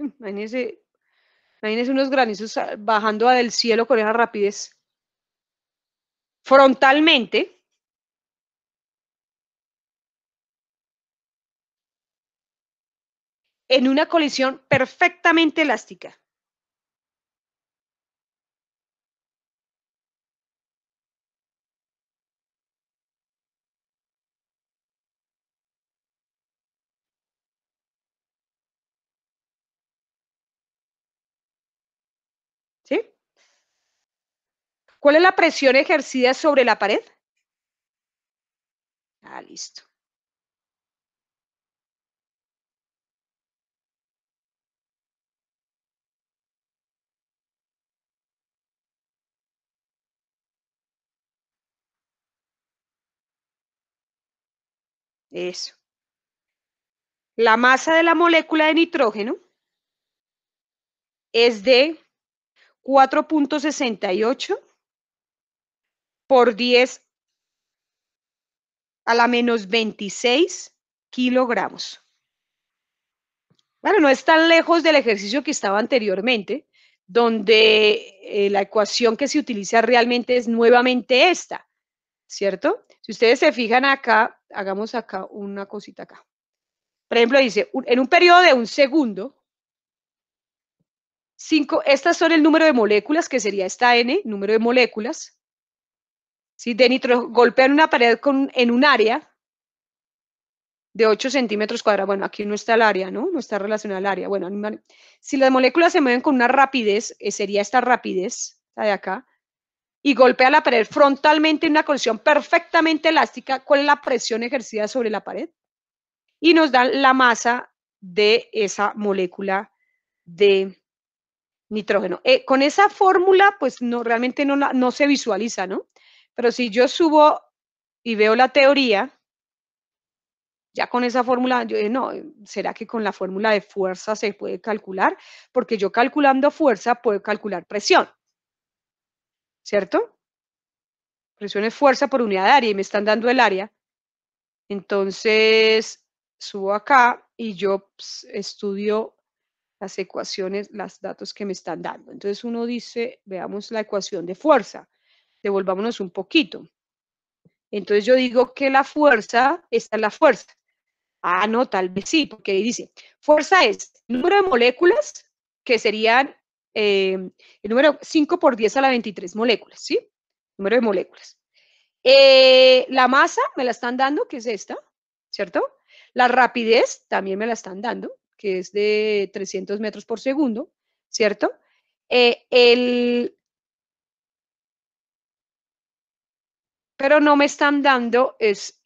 S1: Imagínense, imagínense unos granizos ah, bajando del cielo con esa rapidez. Frontalmente. en una colisión perfectamente elástica. ¿Sí? ¿Cuál es la presión ejercida sobre la pared? Ah, listo. Eso. La masa de la molécula de nitrógeno es de 4.68 por 10 a la menos 26 kilogramos. Bueno, no es tan lejos del ejercicio que estaba anteriormente, donde eh, la ecuación que se utiliza realmente es nuevamente esta, ¿cierto? Si ustedes se fijan acá, hagamos acá una cosita acá. Por ejemplo, dice, en un periodo de un segundo, cinco, estas son el número de moléculas, que sería esta N, número de moléculas. Si de nitro golpean una pared con, en un área de 8 centímetros cuadrados, bueno, aquí no está el área, ¿no? No está relacionada al área. Bueno, si las moléculas se mueven con una rapidez, eh, sería esta rapidez, la de acá, y golpea la pared frontalmente en una colisión perfectamente elástica, ¿cuál es la presión ejercida sobre la pared? Y nos da la masa de esa molécula de nitrógeno. Eh, con esa fórmula, pues no, realmente no, no se visualiza, ¿no? Pero si yo subo y veo la teoría, ya con esa fórmula, yo no, ¿será que con la fórmula de fuerza se puede calcular? Porque yo calculando fuerza puedo calcular presión. ¿cierto? Presión es fuerza por unidad de área y me están dando el área. Entonces, subo acá y yo pues, estudio las ecuaciones, los datos que me están dando. Entonces uno dice, veamos la ecuación de fuerza, devolvámonos un poquito. Entonces yo digo que la fuerza, esta es la fuerza. Ah, no, tal vez sí, porque dice, fuerza es número de moléculas, que serían Em, el número 5 por 10 a la 23 moléculas, ¿sí? Número de moléculas. Eh, la masa me la están dando, que es esta, ¿cierto? La rapidez también me la están dando, que es de 300 metros por segundo, ¿cierto? Eh, el... Pero no me están dando es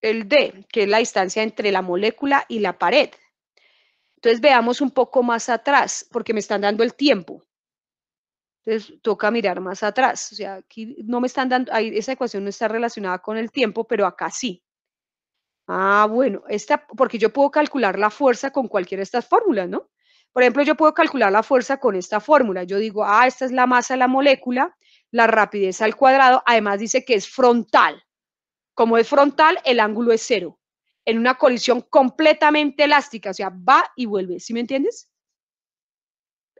S1: el D, que es la distancia entre la molécula y la pared, entonces veamos un poco más atrás, porque me están dando el tiempo. Entonces toca mirar más atrás. O sea, aquí no me están dando, ahí, esa ecuación no está relacionada con el tiempo, pero acá sí. Ah, bueno, esta, porque yo puedo calcular la fuerza con cualquiera de estas fórmulas, ¿no? Por ejemplo, yo puedo calcular la fuerza con esta fórmula. Yo digo, ah, esta es la masa de la molécula, la rapidez al cuadrado. Además dice que es frontal. Como es frontal, el ángulo es cero en una colisión completamente elástica, o sea, va y vuelve, ¿sí me entiendes?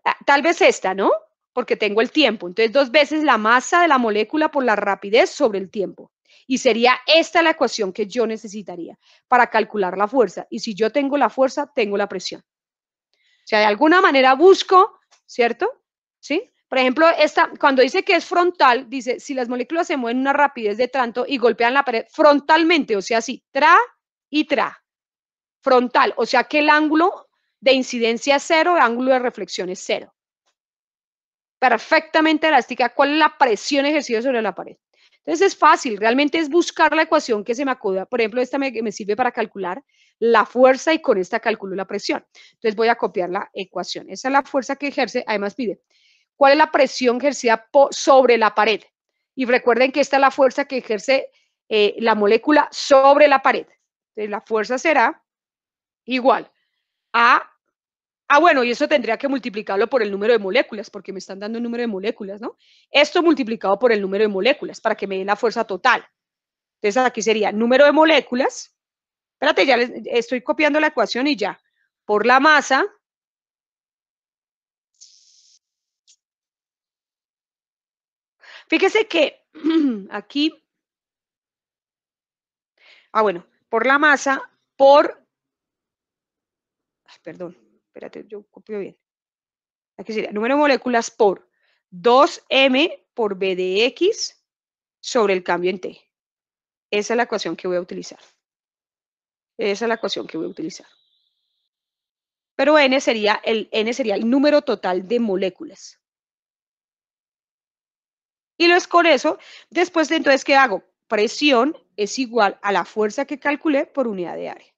S1: Ah, tal vez esta, ¿no? Porque tengo el tiempo. Entonces, dos veces la masa de la molécula por la rapidez sobre el tiempo. Y sería esta la ecuación que yo necesitaría para calcular la fuerza. Y si yo tengo la fuerza, tengo la presión. O sea, de alguna manera busco, ¿cierto? ¿Sí? Por ejemplo, esta, cuando dice que es frontal, dice, si las moléculas se mueven una rapidez de tanto y golpean la pared frontalmente, o sea, así, tra, y tra, frontal, o sea que el ángulo de incidencia es cero, el ángulo de reflexión es cero. Perfectamente elástica, ¿cuál es la presión ejercida sobre la pared? Entonces es fácil, realmente es buscar la ecuación que se me acuda. Por ejemplo, esta me, sirve para calcular la fuerza y con esta calculo la presión. Entonces voy a copiar la ecuación. Esa es la fuerza que ejerce, además pide, ¿cuál es la presión ejercida sobre la pared? Y recuerden que esta es la fuerza que ejerce eh, la molécula sobre la pared. Entonces, la fuerza será igual a... Ah, bueno, y eso tendría que multiplicarlo por el número de moléculas, porque me están dando el número de moléculas, ¿no? Esto multiplicado por el número de moléculas para que me dé la fuerza total. Entonces, aquí sería número de moléculas. Espérate, ya estoy copiando la ecuación y ya. Por la masa, Fíjese que aquí, ah bueno, por la masa por... perdón, espérate, yo copio bien. Aquí sería número de moléculas por 2m por b de x sobre el cambio en t. Esa es la ecuación que voy a utilizar. Esa es la ecuación que voy a utilizar. Pero n sería el, n sería el número total de moléculas. Y lo es con eso. Después, de entonces, ¿qué hago? presión es igual a la fuerza que calculé por unidad de área.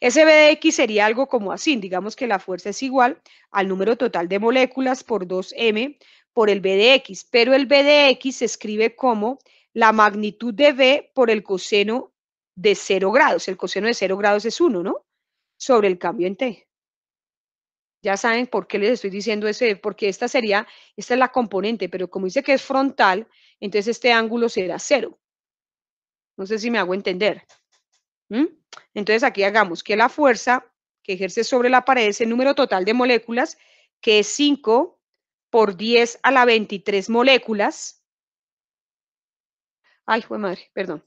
S1: Ese X sería algo como así, digamos que la fuerza es igual al número total de moléculas por 2m por el X, pero el X se escribe como la magnitud de B por el coseno de 0 grados. El coseno de 0 grados es 1, ¿no? Sobre el cambio en T. Ya saben por qué les estoy diciendo ese, porque esta sería, esta es la componente, pero como dice que es frontal, entonces este ángulo será cero. No sé si me hago entender. ¿Mm? Entonces aquí hagamos que la fuerza que ejerce sobre la pared es el número total de moléculas, que es 5 por 10 a la 23 moléculas. Ay, fue madre, perdón.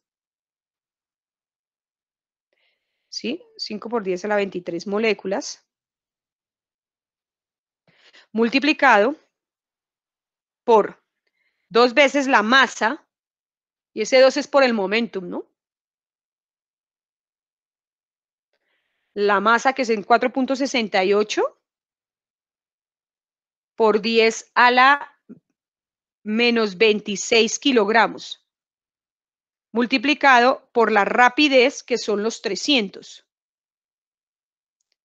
S1: ¿Sí? 5 por 10 a la 23 moléculas multiplicado por dos veces la masa, y ese 2 es por el momentum, ¿no? La masa que es en 4.68 por 10 a la menos 26 kilogramos, multiplicado por la rapidez que son los 300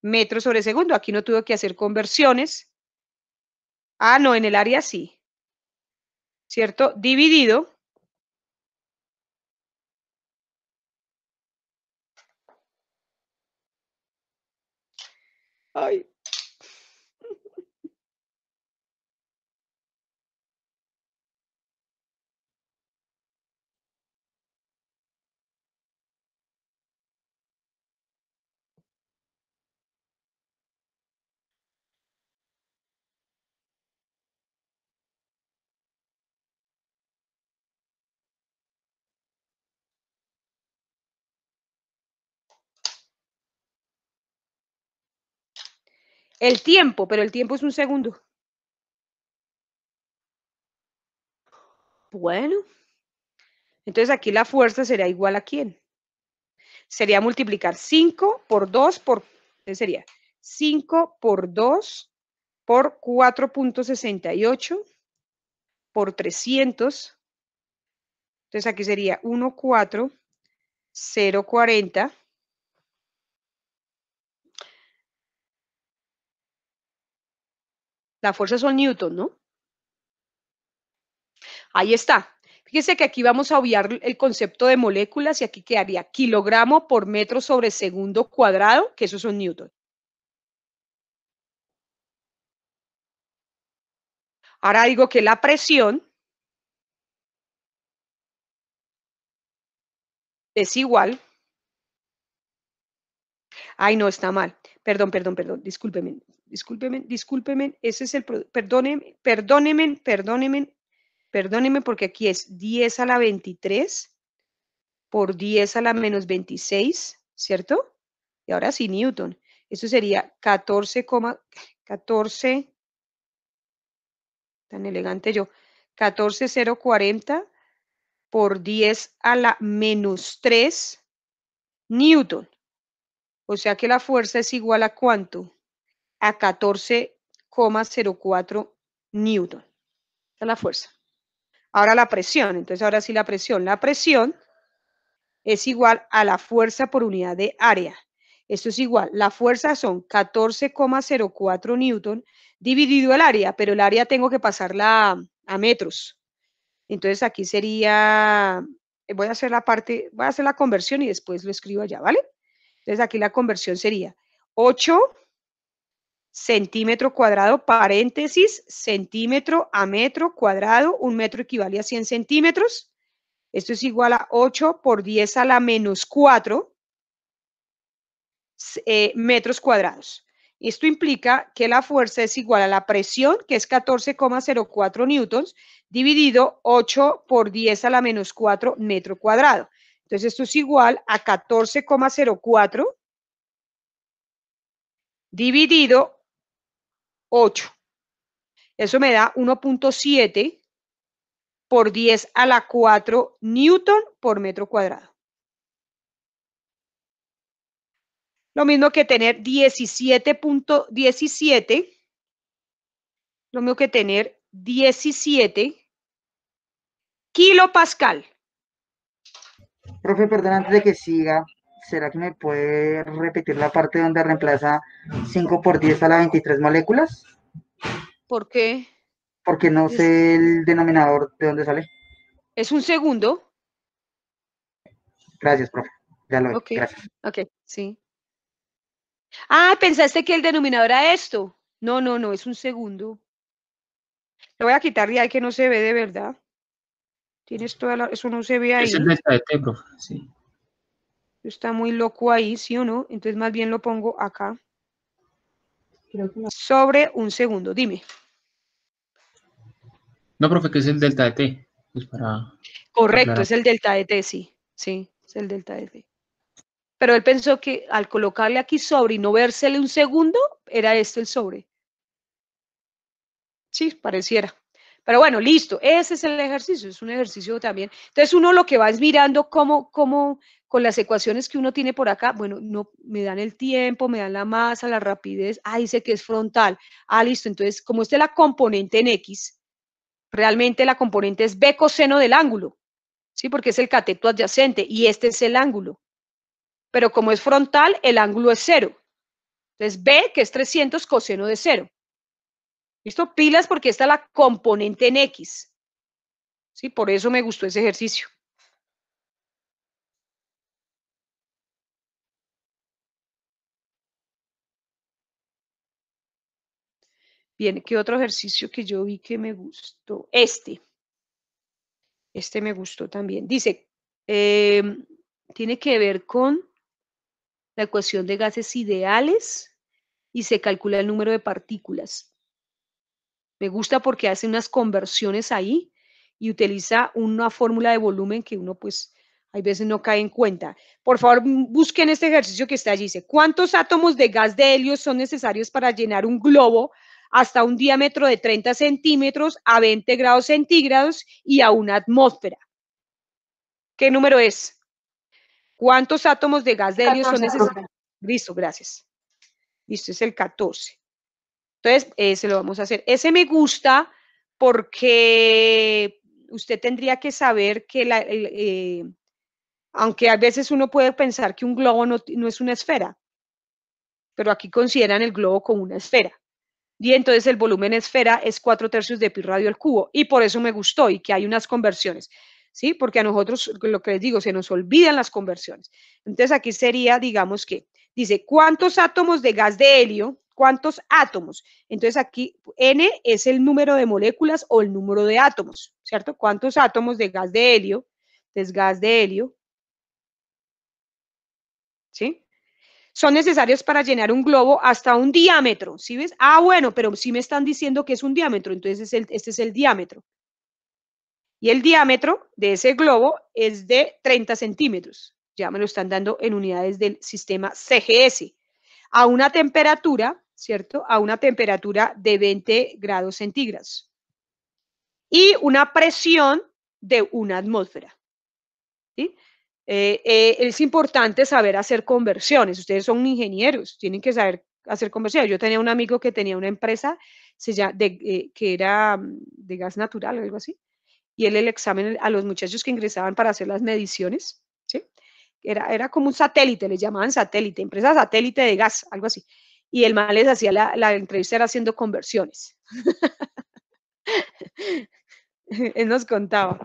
S1: metros sobre segundo. Aquí no tuve que hacer conversiones Ah, no, en el área sí. ¿Cierto? Dividido. Ay, El tiempo, pero el tiempo es un segundo. Bueno, entonces aquí la fuerza sería igual a quién. Sería multiplicar 5 por 2 por... Sería 5 por 2 por 4.68 por 300. Entonces aquí sería 1, 4, 0, 40... La fuerza son newton, ¿no? Ahí está. Fíjese que aquí vamos a obviar el concepto de moléculas y aquí quedaría kilogramo por metro sobre segundo cuadrado, que eso son newton. Ahora digo que la presión es igual. Ay, no, está mal. Perdón, perdón, perdón, discúlpeme discúlpeme, discúlpeme, ese es el, perdónenme, perdónenme, perdóneme, perdónenme porque aquí es 10 a la 23 por 10 a la menos 26, ¿cierto? Y ahora sí, Newton. Eso sería 14, 14, tan elegante yo, 14,040 por 10 a la menos 3 Newton. O sea que la fuerza es igual a cuánto? a 14,04 newton. Esa es la fuerza. Ahora la presión, entonces ahora sí la presión. La presión es igual a la fuerza por unidad de área. Esto es igual, la fuerza son 14,04 newton dividido el área, pero el área tengo que pasarla a, a metros. Entonces aquí sería, eh, voy a hacer la parte, voy a hacer la conversión y después lo escribo allá, ¿vale? Entonces aquí la conversión sería 8 centímetro cuadrado, paréntesis, centímetro a metro cuadrado, un metro equivale a 100 centímetros. Esto es igual a 8 por 10 a la menos 4 eh, metros cuadrados. Esto implica que la fuerza es igual a la presión, que es 14,04 newtons, dividido 8 por 10 a la menos 4 metro cuadrado. Entonces esto es igual a 14,04 dividido 8. Eso me da 1.7 por 10 a la 4 newton por metro cuadrado. Lo mismo que tener 17.17, lo mismo que tener 17 kilopascal.
S3: Profe, perdón, antes de que siga, ¿será que me puede repetir la parte donde reemplaza 5 por 10 a las 23 moléculas? ¿Por qué? Porque no sé el denominador de dónde sale.
S1: ¿Es un segundo?
S3: Gracias, profe. Ya lo okay. Gracias.
S1: Ok, sí. Ah, pensaste que el denominador era esto. No, no, no, es un segundo. Lo voy a quitar de ahí que no se ve de verdad. Tienes toda la... Eso no se ve ahí. Es el de T, profe, sí. Está muy loco ahí, ¿sí o no? Entonces más bien lo pongo acá. Sobre un segundo, dime.
S2: No, profe, que es el delta de T. Pues, para
S1: Correcto, es el delta de T, sí. Sí, es el delta de T. Pero él pensó que al colocarle aquí sobre y no versele un segundo, era este el sobre. Sí, pareciera. Pero bueno, listo, ese es el ejercicio, es un ejercicio también. Entonces uno lo que va es mirando cómo, cómo, con las ecuaciones que uno tiene por acá, bueno, no me dan el tiempo, me dan la masa, la rapidez, ah, dice que es frontal, ah, listo, entonces, como está la componente en X, realmente la componente es B coseno del ángulo, ¿sí? Porque es el cateto adyacente y este es el ángulo. Pero como es frontal, el ángulo es cero. Entonces, B, que es 300 coseno de cero. ¿Listo? Pilas porque esta la componente en X. ¿Sí? Por eso me gustó ese ejercicio. Bien, ¿qué otro ejercicio que yo vi que me gustó? Este. Este me gustó también. Dice, em, tiene que ver con la ecuación de gases ideales y se calcula el número de partículas. Me gusta porque hace unas conversiones ahí y utiliza una fórmula de volumen que uno pues hay veces no cae en cuenta. Por favor, busquen este ejercicio que está allí. Dice, ¿cuántos átomos de gas de helio son necesarios para llenar un globo hasta un diámetro de 30 centímetros a 20 grados centígrados y a una atmósfera. ¿Qué número es? ¿Cuántos átomos de gas de helio son necesarios? Listo, gracias. Listo, es el 14. Entonces, se lo vamos a hacer. Ese me gusta porque usted tendría que saber que la, eh, aunque a veces uno puede pensar que un globo no, es una esfera, pero aquí consideran el globo como una esfera y entonces el volumen esfera es 4 tercios de pi radio al cubo y por eso me gustó y que hay unas conversiones, ¿sí? Porque a nosotros, lo que les digo, se nos olvidan las conversiones. Entonces aquí sería, digamos que, dice, ¿cuántos átomos de gas de helio? ¿Cuántos átomos? Entonces aquí N es el número de moléculas o el número de átomos, ¿cierto? ¿Cuántos átomos de gas de helio? Entonces gas de helio, ¿sí? son necesarios para llenar un globo hasta un diámetro. ¿Sí ves? Ah, bueno, pero sí me están diciendo que es un diámetro, entonces este es el diámetro. Y el diámetro de ese globo es de 30 centímetros. Ya me lo están dando en unidades del sistema CGS. A una temperatura, ¿cierto? A una temperatura de 20 grados centígrados. Y una presión de una atmósfera. ¿Sí? Eh, eh, es importante saber hacer conversiones. Ustedes son ingenieros, tienen que saber hacer conversiones. Yo tenía un amigo que tenía una empresa eh, que era mm, de gas natural o algo así, y él el examen a los muchachos que ingresaban para hacer las mediciones, ¿sí? Era, era como un satélite, les llamaban satélite, empresa satélite de gas, algo así. Y el mal les hacía la, la entrevista era haciendo conversiones. él nos contaba.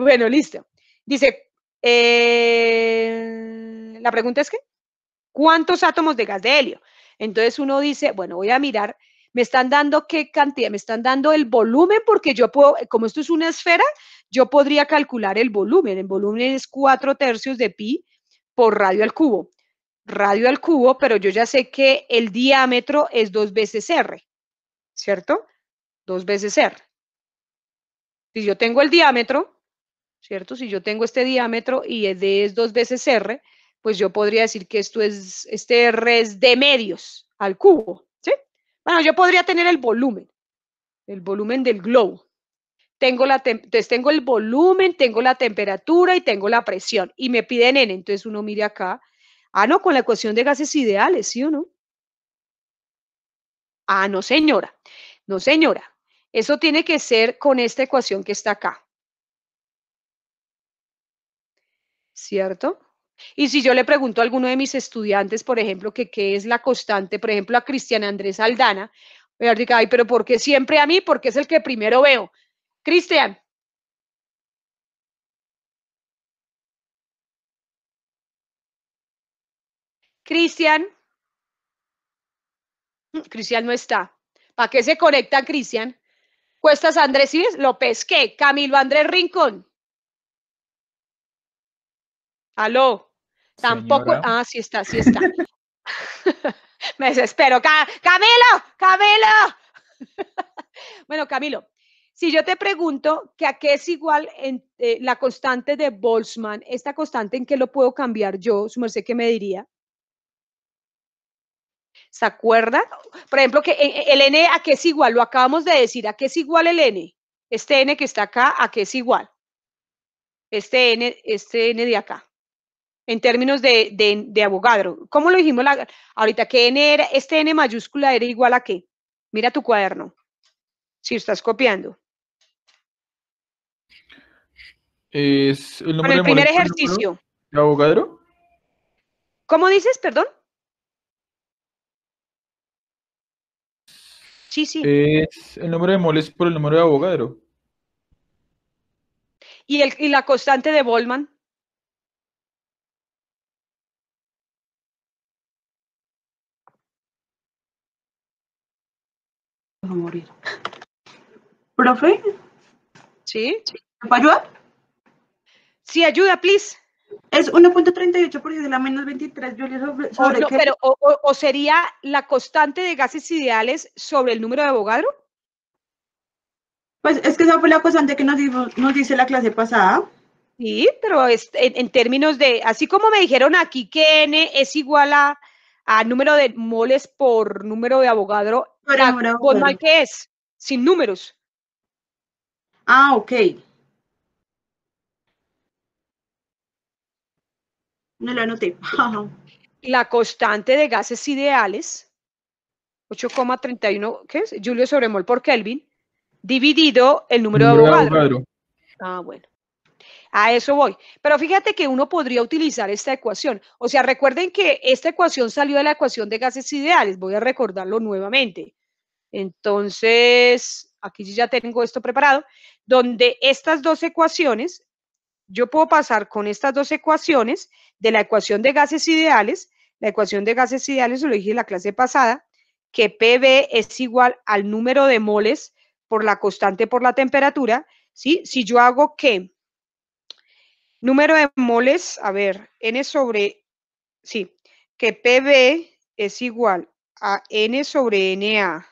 S1: bueno, listo. Dice, eh, la pregunta es que, ¿cuántos átomos de gas de helio? Entonces uno dice, bueno, voy a mirar, me están dando qué cantidad, me están dando el volumen, porque yo puedo, como esto es una esfera, yo podría calcular el volumen. El volumen es 4 tercios de pi por radio al cubo. Radio al cubo, pero yo ya sé que el diámetro es dos veces R, ¿cierto? Dos veces R. Si yo tengo el diámetro, ¿cierto? Si yo tengo este diámetro y D es dos veces R, pues yo podría decir que esto es, este R es de medios al cubo, ¿sí? Bueno, yo podría tener el volumen, el volumen del globo. Tengo la entonces tengo el volumen, tengo la temperatura y tengo la presión. Y me piden N, entonces uno mire acá. Ah, no, con la ecuación de gases ideales, ¿sí o no? Ah, no, señora. No, señora. Eso tiene que ser con esta ecuación que está acá. ¿cierto? Y si yo le pregunto a alguno de mis estudiantes, por ejemplo, que qué es la constante, por ejemplo, a Cristian Andrés Aldana, voy a decir, ay, pero ¿por qué siempre a mí? Porque es el que primero veo. Cristian. Cristian. Mm, Cristian no está. ¿Para qué se conecta Cristian? Cuestas Andrés Ives, López qué? Camilo Andrés Rincón. Aló. Tampoco. Ah, sí está, sí está. Me desespero. Camilo, Camilo. bueno, Camilo, si yo te pregunto que a qué es igual eh, la constante de Boltzmann, esta constante en qué lo puedo cambiar yo, su merced, ¿qué me diría? ¿Se acuerda? Por ejemplo, que eh, el n a qué es igual, lo acabamos de decir, ¿a qué es igual el n? Este n que está acá, ¿a qué es igual? Este n, este n de acá en términos de, de, ¿Cómo lo dijimos ahorita? ¿qué n era, este N mayúscula era igual a qué? Mira tu cuaderno, si estás copiando.
S2: Es el nombre el primer ejercicio. ¿De abogado?
S1: ¿Cómo dices, perdón? Sí, sí. Es el número
S2: de moles por el número de abogado.
S1: ¿Y, el, y la constante de Boltzmann. a morir. ¿Profe? ¿Sí? ¿Para ayudar? Sí, ayuda, please. Es 1.38% de la menos 23 yo sobre, oh, sobre Pero, o, sería la constante de gases ideales sobre el número de abogado. Pues es que esa fue la constante que nos, nos dice la clase pasada. Sí, pero es, en, términos de, así como me dijeron aquí que n es igual a a número de moles por número de abogado, por que es, sin números. Ah, ok. No lo anoté. Ah, la constante de gases ideales, 8,31, ¿qué es? Julio sobre mol por Kelvin, dividido el número, de abogado. Ah, bueno. A eso voy. Pero fíjate que uno podría utilizar esta ecuación. O sea, recuerden que esta ecuación salió de la ecuación de gases ideales. Voy a recordarlo nuevamente. Entonces, aquí ya tengo esto preparado, donde estas dos ecuaciones, yo puedo pasar con estas dos ecuaciones de la ecuación de gases ideales, la ecuación de gases ideales, lo dije en la clase pasada, que PV es igual al número de moles por la constante por la temperatura, ¿sí? Si yo hago que Número de moles, a ver, N sobre, sí, que PB es igual a N sobre NA,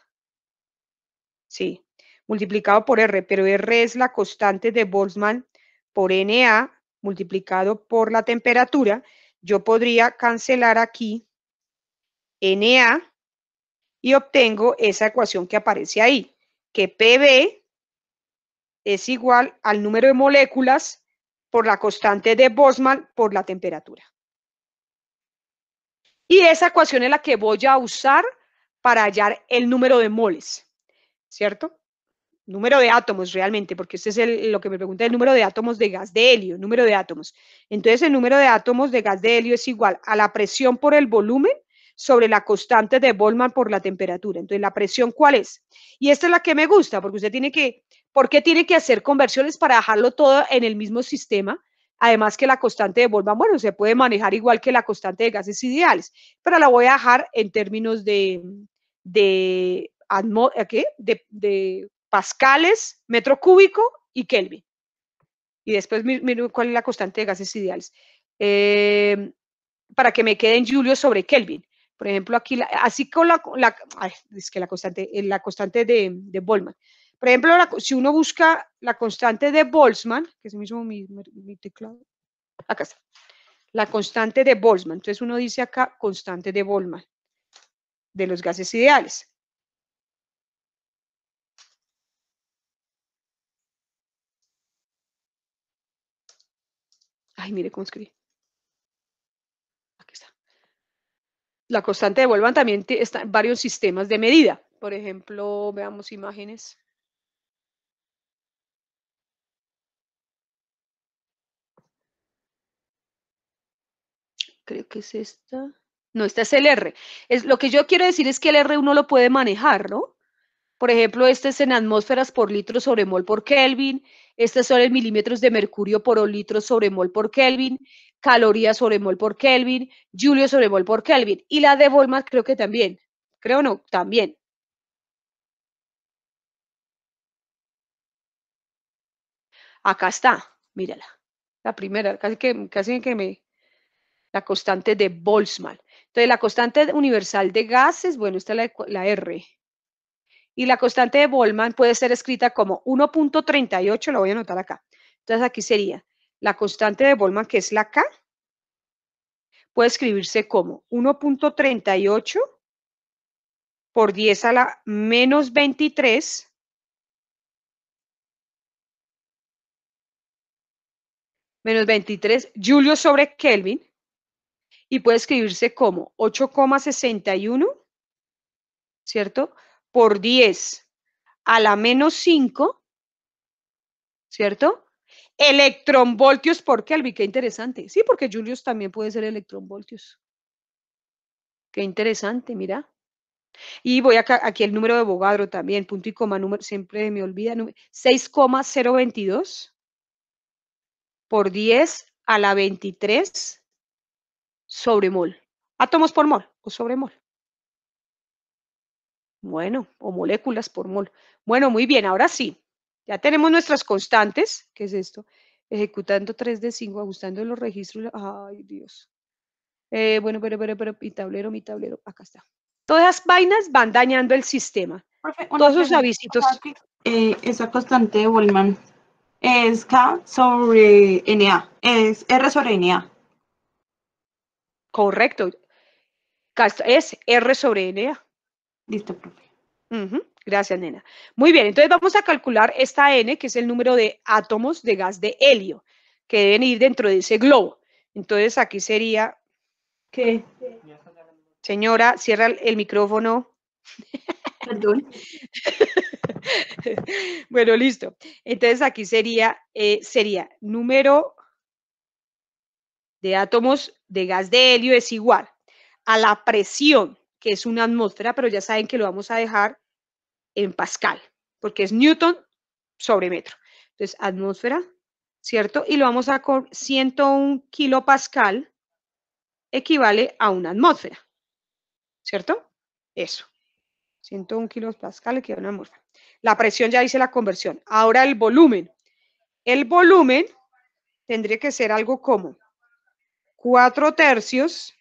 S1: sí, multiplicado por R, pero R es la constante de Boltzmann por NA multiplicado por la temperatura, yo podría cancelar aquí NA y obtengo esa ecuación que aparece ahí, que PB es igual al número de moléculas por la constante de Boltzmann por la temperatura. Y esa ecuación es la que voy a usar para hallar el número de moles, ¿cierto? Número de átomos realmente, porque este es lo que me pregunta el número de átomos de gas de helio, número de átomos. Entonces el número de átomos de gas de helio es igual a la presión por el volumen sobre la constante de Boltzmann por la temperatura. Entonces la presión, ¿cuál es? Y esta es la que me gusta, porque usted tiene que ¿Por qué tiene que hacer conversiones para dejarlo todo en el mismo sistema? Además que la constante de Boltzmann, bueno, se puede manejar igual que la constante de gases ideales, pero la voy a dejar en términos de, de, ¿qué? pascales, metro cúbico y Kelvin. Y después miro cuál es la constante de gases ideales. Em, para que me quede en julio sobre Kelvin. Por ejemplo, aquí, así con la, que la constante, la constante de, de Boltzmann. Por ejemplo, si uno busca la constante de Boltzmann, que es mismo mi, mi teclado, acá está, la constante de Boltzmann. Entonces uno dice acá constante de Boltzmann, de los gases ideales. Ay, mire cómo escribí. Aquí está. La constante de Boltzmann también está en varios sistemas de medida. Por ejemplo, veamos imágenes. creo que es esta. No, esta es el R. Es, lo que yo quiero decir es que el R uno lo puede manejar, ¿no? Por ejemplo, este es en atmósferas por litro sobre mol por Kelvin, este son en milímetros de mercurio por litro sobre mol por Kelvin, calorías sobre mol por Kelvin, julio sobre mol por Kelvin. Y la de Volma creo que también, creo no, también. Acá está, mírala. La primera, que, casi que me, la constante de Boltzmann. Entonces, la constante universal de gases, bueno, esta es la, R. Y la constante de Boltzmann puede ser escrita como 1.38, la voy a anotar acá. Entonces, aquí sería la constante de Boltzmann, que es la K, puede escribirse como 1.38 por 10 a la menos 23 menos 23 Julio sobre Kelvin y puede escribirse como 8,61, ¿cierto? Por 10 a la menos 5, ¿cierto? Electronvoltios por Kelvin, qué interesante. Sí, porque Julius también puede ser electronvoltios. Qué interesante, mira. Y voy acá, aquí el número de Bogadro también, punto y coma, número, siempre me olvida, 6,022 por 10 a la 23 sobre mol. Átomos por mol o sobre mol. Bueno, o moléculas por mol. Bueno, muy bien, ahora sí. Ya tenemos nuestras constantes. ¿Qué es esto? Ejecutando 3 de 5, ajustando los registros. Ay, Dios. Eh, bueno, pero, pero, pero, mi tablero, mi tablero. Acá está. Todas las vainas van dañando el sistema. Todos los avisitos. Eh, esa constante de es K sobre NA. Es R sobre NA. Correcto. Es R sobre N. Listo, profe. Gracias, nena. Muy bien, entonces vamos a calcular esta N, que es el número de átomos de gas de helio, que deben ir dentro de ese globo. Entonces aquí sería... Señora, cierra el micrófono. Perdón. bueno, listo. Entonces aquí sería, eh, sería número de átomos de gas de helio es igual a la presión, que es una atmósfera, pero ya saben que lo vamos a dejar en Pascal, porque es Newton sobre metro. Entonces, atmósfera, ¿cierto? Y lo vamos a con 101 kilopascal, equivale a una atmósfera, ¿cierto? Eso. 101 kilopascal equivale a una atmósfera. La presión ya hice la conversión. Ahora el volumen. El volumen tendría que ser algo como cuatro tercios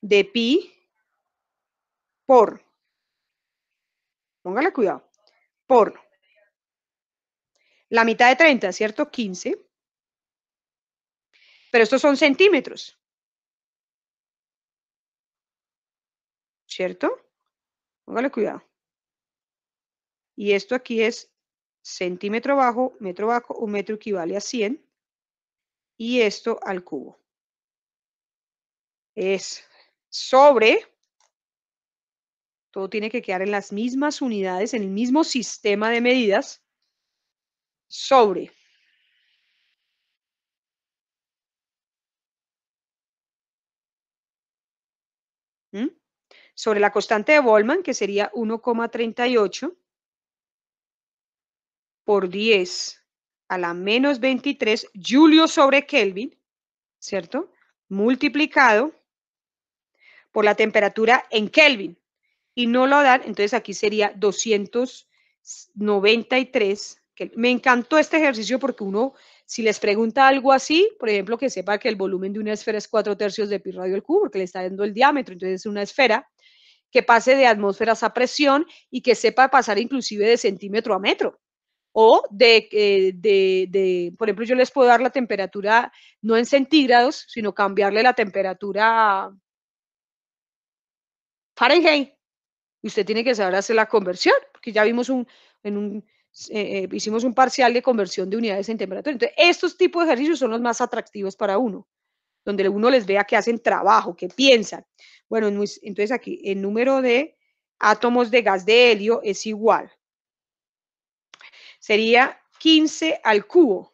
S1: de pi por, póngale cuidado, por la mitad de 30, ¿cierto? 15. Pero estos son centímetros. ¿Cierto? Póngale cuidado. Y esto aquí es centímetro bajo, metro bajo, un metro equivale a 100. Y esto al cubo es sobre, todo tiene que quedar en las mismas unidades, en el mismo sistema de medidas, sobre. ¿Mm? Sobre la constante de Boltzmann, que sería 1,38 por 10 a la menos 23 Julio sobre Kelvin, ¿cierto? Multiplicado por la temperatura en Kelvin y no lo dan, entonces aquí sería 293. Me encantó este ejercicio porque uno, si les pregunta algo así, por ejemplo, que sepa que el volumen de una esfera es cuatro tercios de pi radio al cubo, que le está dando el diámetro, entonces es una esfera que pase de atmósferas a presión y que sepa pasar inclusive de centímetro a metro. O de, eh, de, de, por ejemplo, yo les puedo dar la temperatura no en centígrados, sino cambiarle la temperatura Fahrenheit. Y usted tiene que saber hacer la conversión, porque ya vimos un, en un, eh, eh, hicimos un parcial de conversión de unidades en temperatura. Entonces, estos tipos de ejercicios son los más atractivos para uno, donde uno les vea que hacen trabajo, que piensan. Bueno, entonces aquí el número de átomos de gas de helio es igual. Sería 15 al cubo.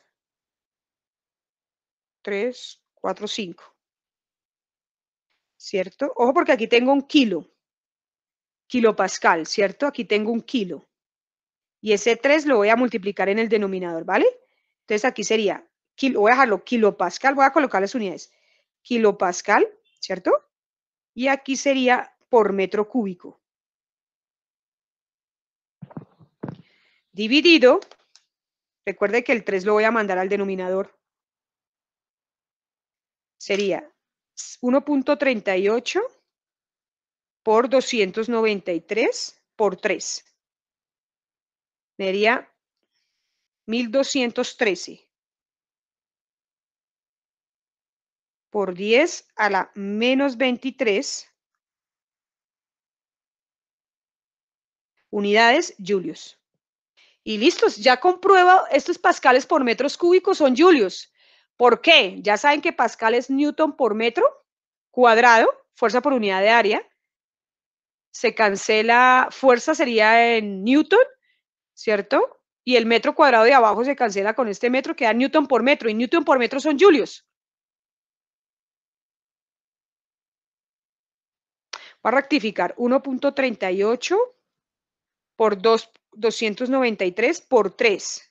S1: 3, 4, 5. ¿Cierto? Ojo porque aquí tengo un kilo, kilopascal, ¿cierto? Aquí tengo un kilo. Y ese 3 lo voy a multiplicar en el denominador, ¿vale? Entonces aquí sería, voy a dejarlo kilopascal, voy a colocar las unidades, kilopascal, ¿cierto? Y aquí sería por metro cúbico. Dividido, recuerde que el 3 lo voy a mandar al denominador, sería 1.38 por 293 por 3. Sería 1213 por 10 a la menos 23 unidades julios. Y listos, ya comprueba estos pascales por metros cúbicos son julios. ¿Por qué? Ya saben que Pascal es Newton por metro cuadrado, fuerza por unidad de área. Se cancela, fuerza sería en Newton, ¿cierto? Y el metro cuadrado de abajo se cancela con este metro, queda Newton por metro. Y Newton por metro son julios. Va a rectificar 1.38 por 2, 293 por 3.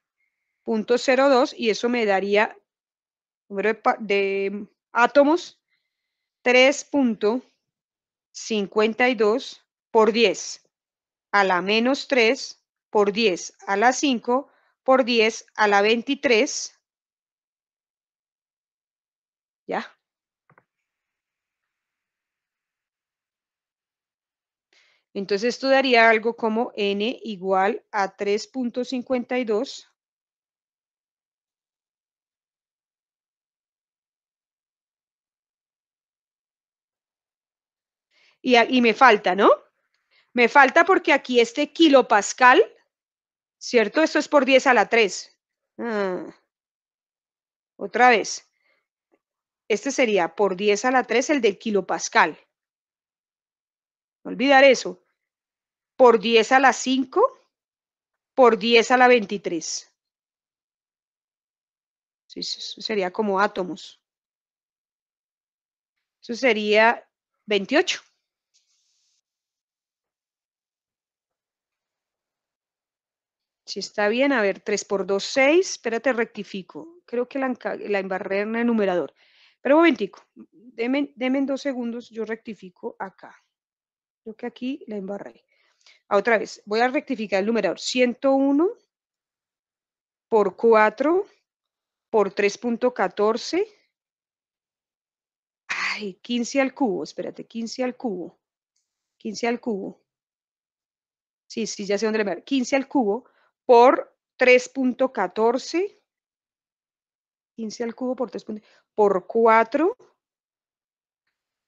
S1: 0.02 y eso me daría número de, de átomos 3.52 por 10 a la menos 3 por 10 a la 5 por 10 a la 23. ¿Ya? Entonces esto daría algo como n igual a 3.52 y, me falta, ¿no? Me falta porque aquí este kilopascal, ¿cierto? Esto es por 10 a la 3. Ah. Otra vez. Este sería por 10 a la 3 el del kilopascal. olvidar eso. Por 10 a la 5, por 10 a la 23. Sí, eso sería como átomos. Eso sería 28. Si está bien, a ver, 3 por 2, 6. Espérate, rectifico. Creo que la, embarré en el numerador. Pero un momentico. denme en dos segundos, yo rectifico acá. Creo que aquí la embarré. Ah, otra vez, voy a rectificar el numerador. 101 por 4 por 3.14. Ay, 15 al cubo, espérate, 15 al cubo. 15 al cubo. Sí, sí, ya sé dónde le 15 al cubo por 3.14, 15 al cubo por 3.14, por 4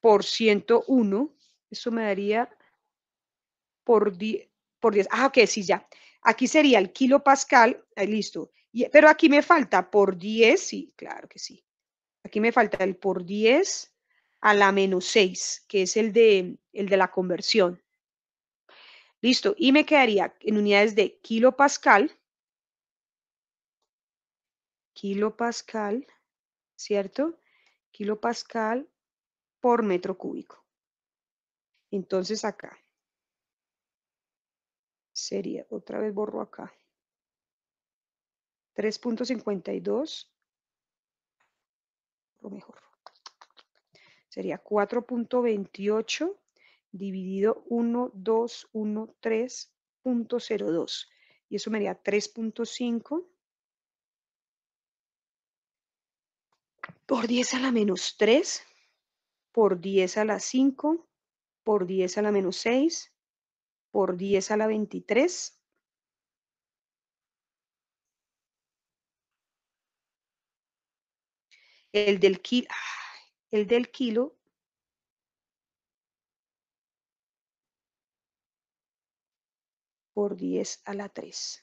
S1: por 101, eso me daría por 10, por 10. Ah, ok, sí, ya. Aquí sería el kilopascal, ahí listo. pero aquí me falta por 10, sí, claro que sí. Aquí me falta el por 10 a la menos 6, que es el de, el de la conversión. Listo. Y me quedaría en unidades de kilopascal. Kilopascal, ¿cierto? Kilopascal por metro cúbico. Entonces acá. Sería, otra vez borro acá. 3.52, Lo mejor, sería 4.28 dividido 1, 1, 2, 2. Y eso me haría 3.5 por 10 a la menos 3, por 10 a la 5, por 10 a la menos 6, por 10 a la 23. El del, kilo. el del kilo por 10 a la 3.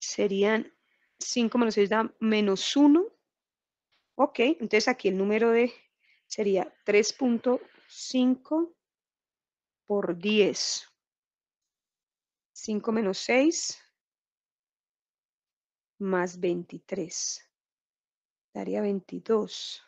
S1: Serían 5 menos 6 da menos 1. Ok, entonces aquí el número de sería 3.5 por 10. 5 menos 6 más 23. Daría 22.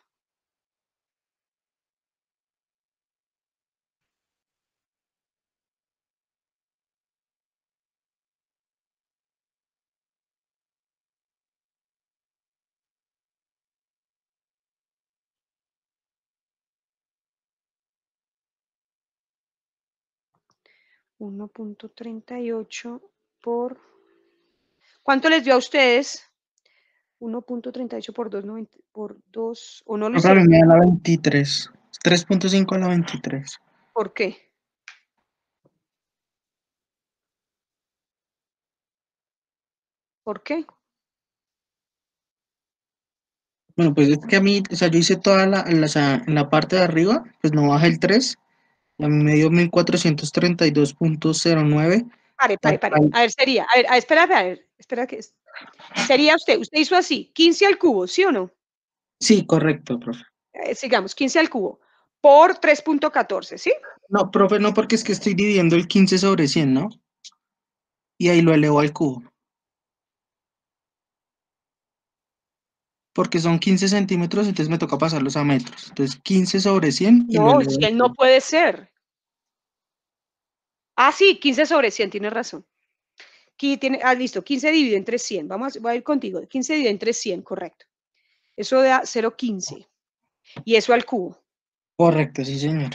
S1: 1.38 por... ¿Cuánto les dio a ustedes? 1.38 por 2, por 2, o no
S3: 23. 3.5 a la 23.
S1: ¿Por qué? ¿Por qué?
S3: Bueno, pues es que a mí, o sea, yo hice toda la, la parte de arriba, pues no baja el 3, me medio 1432.09.
S1: Pare, pare, pare. A ver, sería, a ver, a, espera, a ver, espera que Sería usted, usted hizo así, 15 al cubo, ¿sí o no?
S3: Sí, correcto, profe.
S1: Eh, sigamos, 15 al cubo por 3.14, ¿sí?
S3: No, profe, no, porque es que estoy dividiendo el 15 sobre 100, ¿no? Y ahí lo elevo al cubo. Porque son 15 centímetros, entonces me toca pasarlos a metros. Entonces, 15 sobre 100. Y no, 100 no puede
S1: ser. Ah, sí, 15 sobre 100, tienes razón. Aquí tiene, ah, listo, 15 dividido entre 100. Vamos a, voy a ir contigo. 15 dividido entre 100, correcto. Eso da 0,15. Y eso al cubo.
S3: Correcto, sí, señora.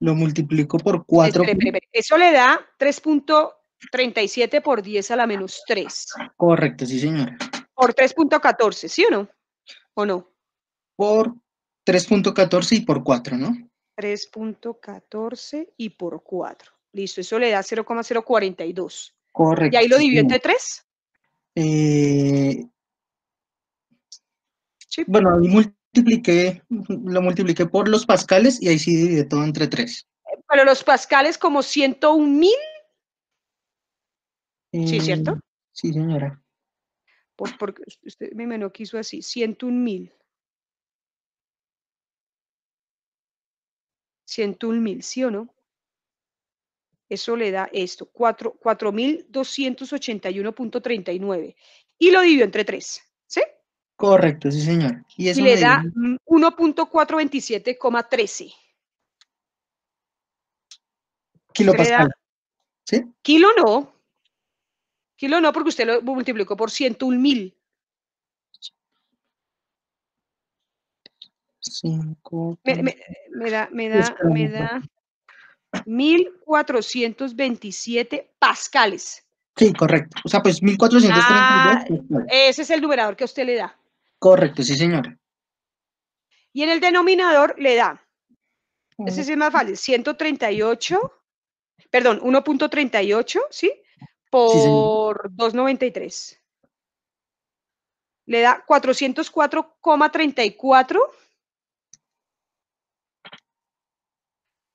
S3: Lo multiplico por
S1: 4. Eso le da 3.37 por 10 a la menos 3.
S3: Correcto, sí, señora.
S1: Por 3.14, ¿sí o no? ¿O no? Por
S3: 3.14 y por 4, ¿no?
S1: 3.14 y por 4. Listo, eso le da 0,042.
S3: Correcto. ¿Y ahí lo dividió entre 3? Eh, sí. Bueno, ahí multipliqué, lo multipliqué por los pascales y ahí sí divide todo entre 3.
S1: Pero los pascales como 101.000.
S3: sí, ¿cierto? Em, sí, señora.
S1: porque usted me no quiso así, 101.000. mil, ¿sí o no? Eso le da esto, 4.281.39. Y lo dividió entre 3, ¿sí?
S3: Correcto, sí, señor. Y, le da
S1: 1.427,13. Kilo ¿Sí? Kilo no. Kilo no, porque usted lo multiplicó por 101.000. me, da, da, 1427 pascales.
S3: Sí, correcto. O sea, pues 1432. Ah,
S1: ese es el numerador que usted le da.
S3: Correcto, sí, señora.
S1: Y en el denominador le da, ese es el más fácil, 138, perdón, 1.38, ¿sí? Por 2.93. Le da 404,34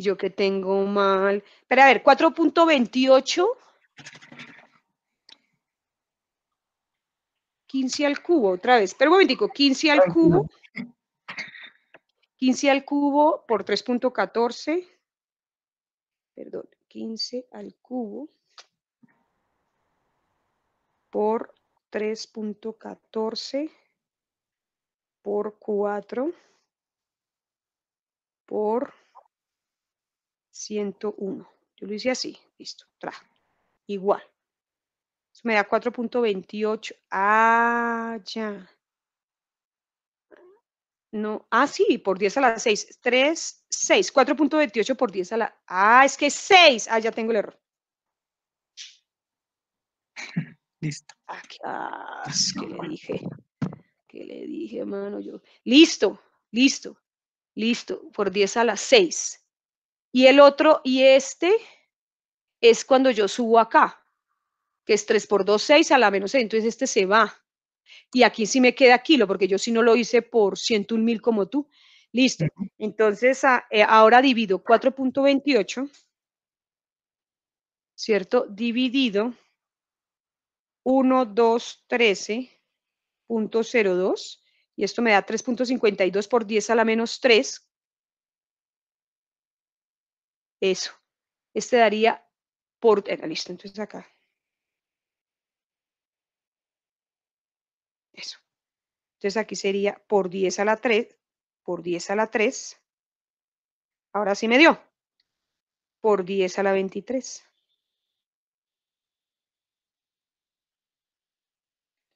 S1: yo que tengo mal. Pero a ver, 4.28. 15 al cubo, otra vez. Pero un momentico, 15 al cubo. 15 al cubo por 3.14. Perdón, 15 al cubo por 3.14 por 4 por 101. Yo lo hice así, listo, Tra. Igual. Eso me da 4.28. Ah, ya. No, ah, sí, por 10 a la 6. 3, 6, 4.28 por 10 a la... Ah, es que 6. Ah, ya tengo el error. Listo. Ah, qué, le dije. ¿Qué le dije, mano? Yo... Listo, listo, listo. Por 10 a la 6. Y el otro, y este, es cuando yo subo acá, que es 3 por 2, 6 a la menos 6, entonces este se va. Y aquí sí me queda kilo, porque yo sí no lo hice por 101 mil como tú. Listo. Entonces, eh, ahora divido 4.28, ¿cierto? Dividido 1, 2, 13.02, y esto me da 3.52 por 10 a la menos 3, eso. Este daría por... listo, entonces acá. Eso. Entonces aquí sería por 10 a la 3, por 10 a la 3. Ahora sí me dio. Por 10 a la 23.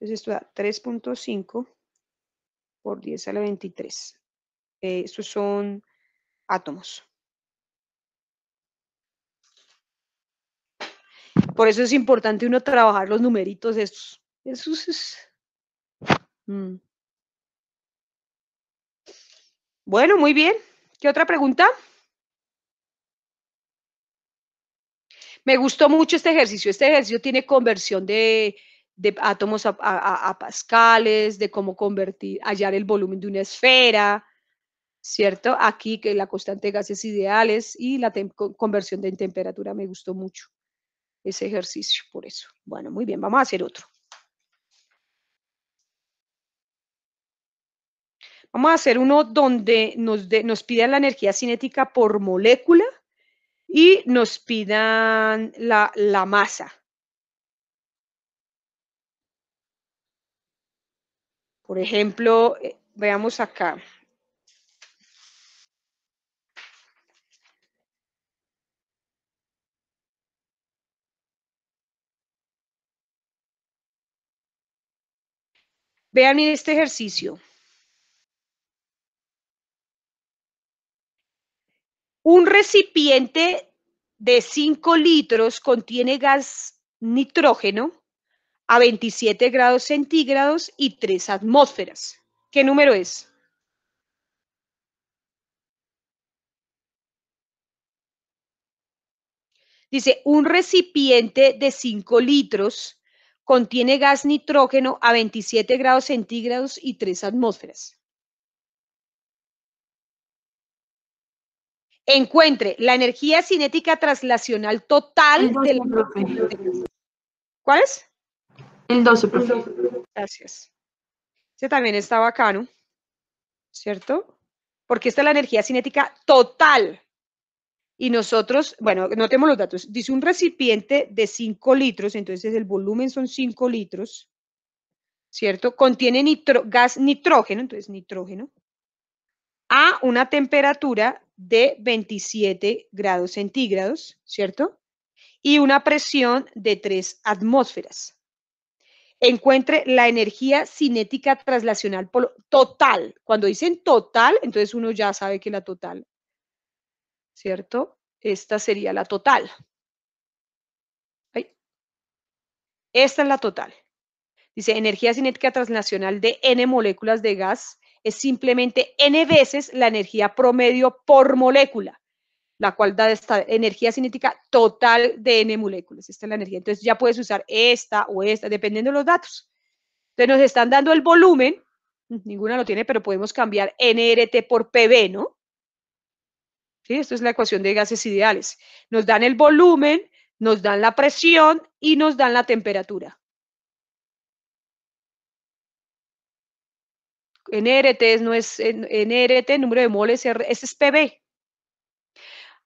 S1: Entonces esto da 3.5 por 10 a la 23. Eh, estos son átomos. Por eso es importante uno trabajar los numeritos estos. Eso mm. Bueno, muy bien. ¿Qué otra pregunta? Me gustó mucho este ejercicio. Este ejercicio tiene conversión de, átomos a, pascales, de cómo convertir, hallar el volumen de una esfera, ¿cierto? Aquí que la constante de gases ideales y la conversión de temperatura me gustó mucho ese ejercicio por eso. Bueno, muy bien, vamos a hacer otro. Vamos a hacer uno donde nos, nos pidan la energía cinética por molécula y nos pidan la, la masa. Por ejemplo, eh, veamos acá. Vean este ejercicio. Un recipiente de 5 litros contiene gas nitrógeno a 27 grados centígrados y 3 atmósferas. ¿Qué número es? Dice, un recipiente de 5 litros Contiene gas nitrógeno a 27 grados centígrados y 3 atmósferas. Encuentre la energía cinética traslacional total del... ¿Cuál es? El 12, Gracias. Ese también está bacano, ¿cierto? Porque esta es la energía cinética total y nosotros, bueno, notemos los datos. Dice un recipiente de 5 litros, entonces el volumen son 5 litros, ¿cierto? Contiene gas nitrógeno, entonces nitrógeno, a una temperatura de 27 grados centígrados, ¿cierto? Y una presión de 3 atmósferas. Encuentre la energía cinética traslacional total. Cuando dicen total, entonces uno ya sabe que la total ¿cierto? Esta sería la total. Esta es la total. Dice, energía cinética transnacional de N moléculas de gas es simplemente N veces la energía promedio por molécula, la cual da esta energía cinética total de N moléculas. Esta es la energía. Entonces ya puedes usar esta o esta, dependiendo de los datos. Entonces nos están dando el volumen, ninguna lo tiene, pero podemos cambiar NRT por PV, ¿no? ¿sí? Esto es la ecuación de gases ideales. Nos dan el volumen, nos dan la presión y nos dan la temperatura. NRT no es NRT, número de moles, ese es PB.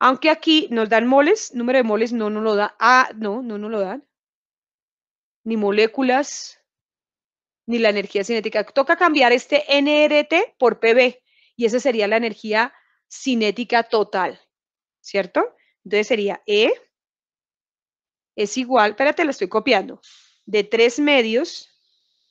S1: Aunque aquí nos dan moles, número de moles no nos lo da, a no, no nos lo dan. Ni moléculas, ni la energía cinética. Toca cambiar este NRT por PB y esa sería la energía cinética total, ¿cierto? Entonces sería E es igual, espérate, la estoy copiando, de tres medios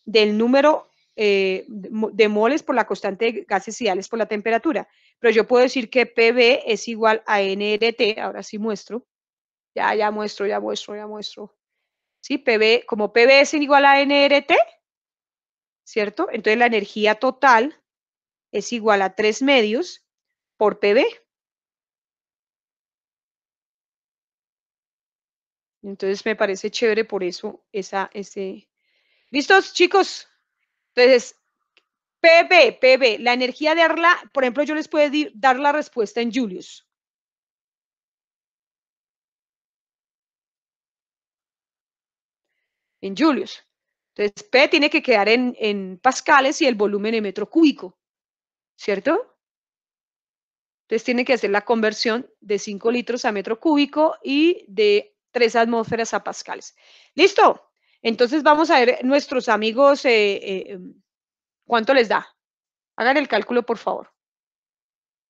S1: del número eh, de moles por la constante de gases ideales por la temperatura. Pero yo puedo decir que PB es igual a NRT, ahora sí muestro, ya, ya muestro, ya muestro, ya muestro. ¿Sí? PV, como PB es igual a NRT, ¿cierto? Entonces la energía total es igual a tres medios por Pb. Entonces me parece chévere por eso esa, ese. ¿Listos, chicos? Entonces, PB, PB, la energía de Arla, por ejemplo, yo les puedo dar la respuesta en Julius. En Julius. Entonces, P tiene que quedar en, en pascales y el volumen en metro cúbico, ¿cierto? Entonces tiene que hacer la conversión de 5 litros a metro cúbico y de 3 atmósferas a pascales. ¿Listo? Entonces vamos a ver nuestros amigos eh, eh, em, cuánto les da. Hagan el cálculo, por favor.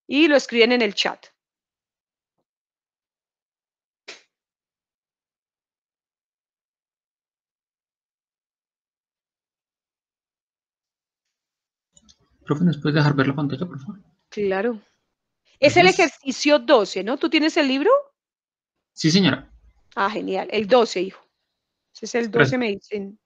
S1: Y lo escriben en el chat.
S3: Profe, ¿nos puedes dejar ver la pantalla, por favor?
S1: Claro. Es el ejercicio 12, ¿no? ¿Tú tienes el libro? Sí, señora. Ah, genial. El 12, hijo. Ese es el 12, me dicen.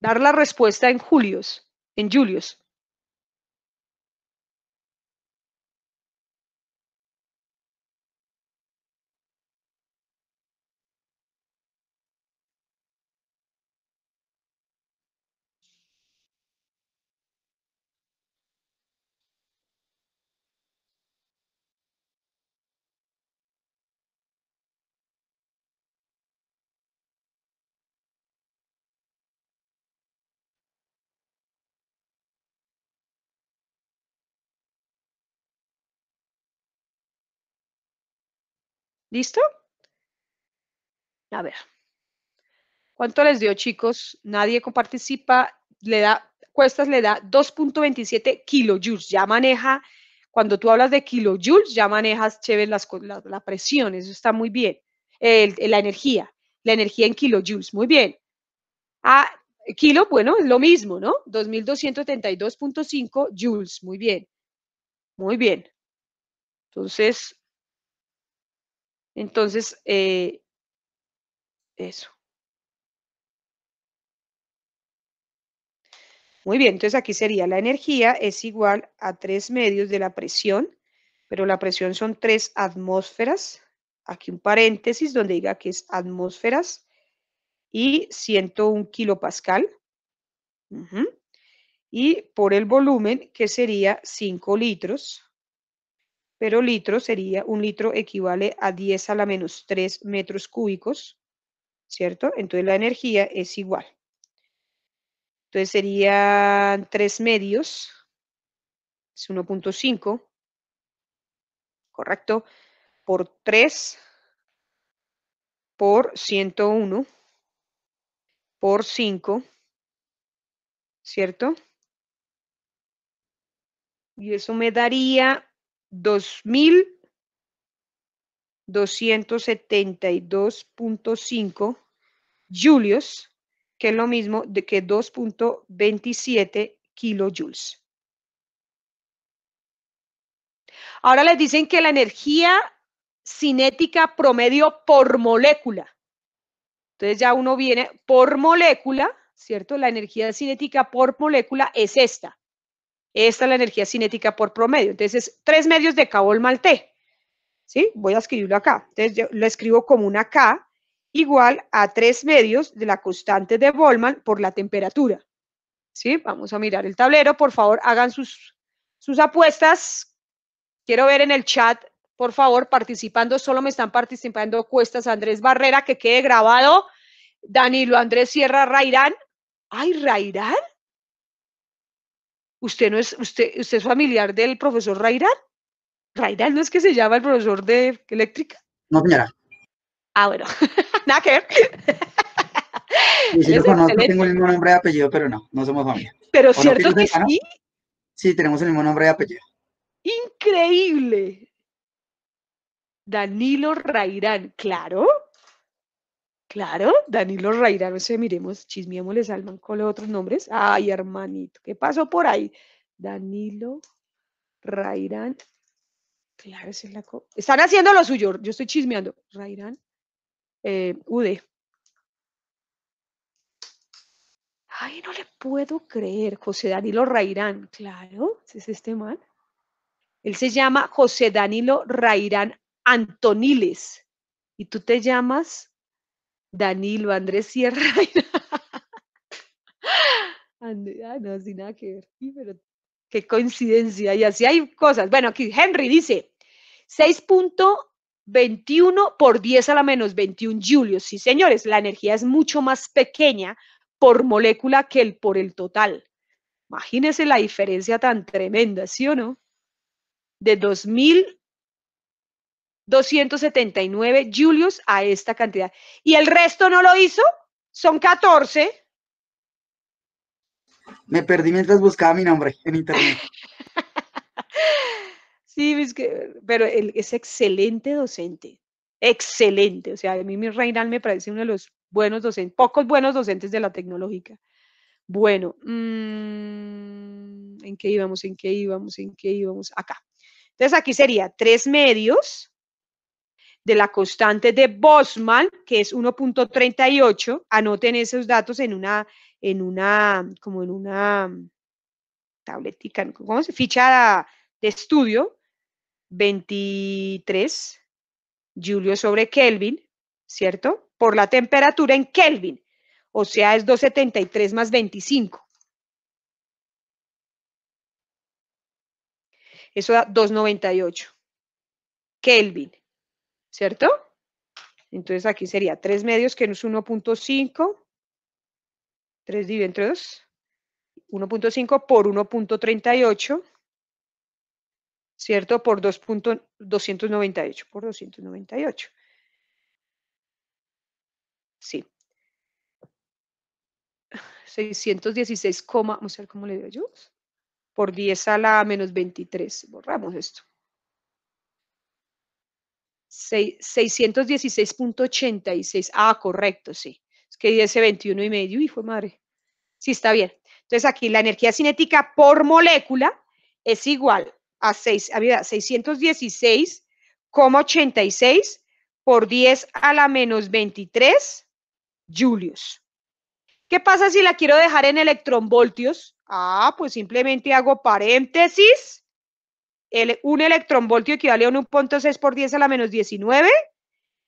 S1: Dar la respuesta en julios, en julios. ¿Listo? A ver. ¿Cuánto les dio, chicos? Nadie participa. Le da, Cuestas le da 2.27 kilojoules. Ya maneja, cuando tú hablas de kilojoules, ya manejas chévere las, la, presión. Eso está muy bien. la energía. La energía en kilojoules. Muy bien. Ah, kilo, bueno, es lo mismo, ¿no? 2232.5 joules. Muy bien. Muy bien. Entonces, entonces, eh, eso. Muy bien, entonces aquí sería la energía es igual a tres medios de la presión, pero la presión son tres atmósferas. Aquí un paréntesis donde diga que es atmósferas y 101 kilopascal. Y por el volumen, que sería 5 litros pero litro sería, un litro equivale a 10 a la menos 3 metros cúbicos, ¿cierto? Entonces la energía es igual. Entonces serían 3 medios, es 1.5, ¿correcto? Por 3, por 101, por 5, ¿cierto? Y eso me daría 2,272.5 julios, que es lo mismo que 2.27 kilojoules. Ahora les dicen que la energía cinética promedio por molécula. Entonces ya uno viene por molécula, ¿cierto? La energía cinética por molécula es esta. Esta es la energía cinética por promedio. Entonces, tres medios de K T. ¿Sí? Voy a escribirlo acá. Entonces, yo lo escribo como una K igual a tres medios de la constante de Boltzmann por la temperatura. ¿Sí? Vamos a mirar el tablero. Por favor, hagan sus, sus apuestas. Quiero ver en el chat, por favor, participando. Solo me están participando cuestas Andrés Barrera, que quede grabado. Danilo Andrés Sierra Rairán. ¡Ay, Rairán! usted no es, usted, usted es familiar del profesor Rairán? ¿Rairán no es que se llama el profesor de eléctrica. No, señora. Ah, bueno, nada que ver.
S3: tengo el mismo nombre y apellido, pero no, no somos familia. Pero cierto que, sí. Sí, tenemos el mismo nombre y apellido.
S1: Increíble. Danilo Rairán, claro, Claro, Danilo Rairán, no sé, miremos, chismeémosle al con los otros nombres. Ay, hermanito, ¿qué pasó por ahí? Danilo Rairán. Claro, esa es la co Están haciendo lo suyo, yo estoy chismeando. Rairán, eh, UD. Ay, no le puedo creer, José Danilo Rairán. Claro, ese es este man. Él se llama José Danilo Rairán Antoniles. Y tú te llamas Danilo, Andrés Sierra. ah, no, sin nada que ver. qué coincidencia. Y así hay cosas. Bueno, aquí Henry dice 6.21 por 10 a la menos 21 julios. Sí, señores, la energía es mucho más pequeña por molécula que el por el total. Imagínense la diferencia tan tremenda, ¿sí o no? De 2000 279 julios a esta cantidad. ¿Y el resto no lo hizo? Son 14.
S3: Me perdí mientras buscaba mi nombre en internet.
S1: sí, que, pero él es excelente docente, excelente. O sea, a mí mi Reinal me parece uno de los buenos docentes, pocos buenos docentes de la tecnológica. Bueno, mm, ¿en qué íbamos? ¿En qué íbamos? ¿En qué íbamos? Acá. Entonces aquí sería tres medios de la constante de Bosman, que es 1.38. Anoten esos datos en una, en una, como en una tabletica, ¿cómo se? Ficha de estudio, 23 Julio sobre Kelvin, ¿cierto? Por la temperatura en Kelvin, o sea, es 273 más 25. Eso da 298 Kelvin. ¿cierto? Entonces aquí sería 3 medios que es 1.5, 3 dividido entre 2, 1.5 por 1.38, ¿cierto? Por 2.298, por 298. Sí. 616, vamos a ver cómo le digo yo, por 10 a la menos 23, borramos esto. 616.86. Ah, correcto, sí. Es que dice 21 y medio, hijo fue madre. Sí, está bien. Entonces aquí la energía cinética por molécula es igual a a 616,86 por 10 a la menos 23 julios. ¿Qué pasa si la quiero dejar en electronvoltios? Ah, pues simplemente hago paréntesis un electrón voltio equivale a 1.6 por 10 a la menos 19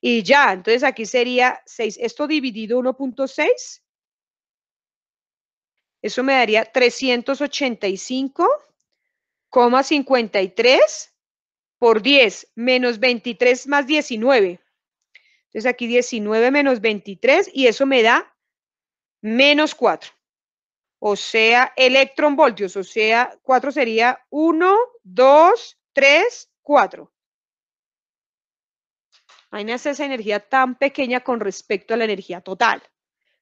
S1: y ya, entonces aquí sería 6. Esto dividido 1.6, eso me daría 385,53 por 10 menos 23 más 19. Entonces aquí 19 menos 23 y eso me da menos 4. O sea, electron voltios, o sea, 4 sería 1 dos, tres, cuatro. Ahí nace esa energía tan pequeña con respecto a la energía total.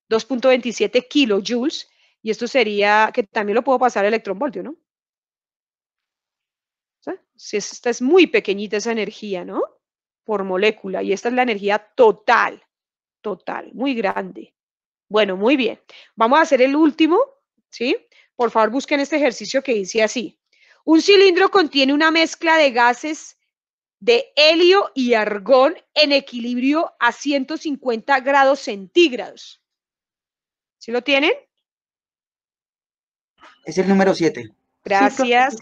S1: 2.27 kilojoules. Y esto sería, que también lo puedo pasar a electronvoltio, ¿no? Si esta es muy pequeñita esa energía, ¿no? Por molécula. Y esta es la energía total. Total. Muy grande. Bueno, muy bien. Vamos a hacer el último, ¿sí? Por favor, busquen este ejercicio que dice así. Un cilindro contiene una mezcla de gases de helio y argón en equilibrio a 150 grados centígrados. ¿Sí lo tienen?
S3: Es el número 7.
S1: Gracias.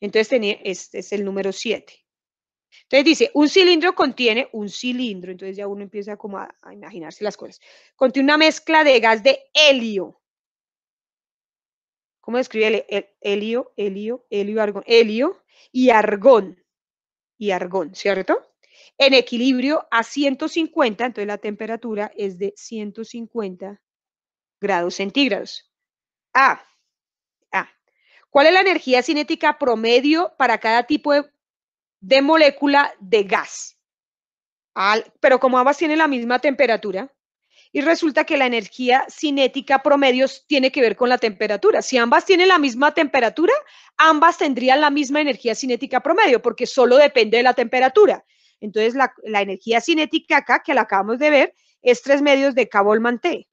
S1: Entonces este es el número 7. Entonces dice, un cilindro contiene un cilindro. Entonces ya uno empieza como a imaginarse las cosas. Contiene una mezcla de gas de helio ¿Cómo describe el, helio, helio, helio, argón? Helio y argón. Y argón, ¿cierto? En equilibrio a 150, entonces la temperatura es de 150 grados centígrados. A. Ah, ah, ¿Cuál es la energía cinética promedio para cada tipo de, molécula de gas? Al, pero como ambas tienen la misma temperatura, y resulta que la energía cinética promedio tiene que ver con la temperatura. Si ambas tienen la misma temperatura, ambas tendrían la misma energía cinética promedio, porque solo depende de la temperatura. Entonces, la, energía cinética acá, que la acabamos de ver, es tres medios de k Boltzmann T,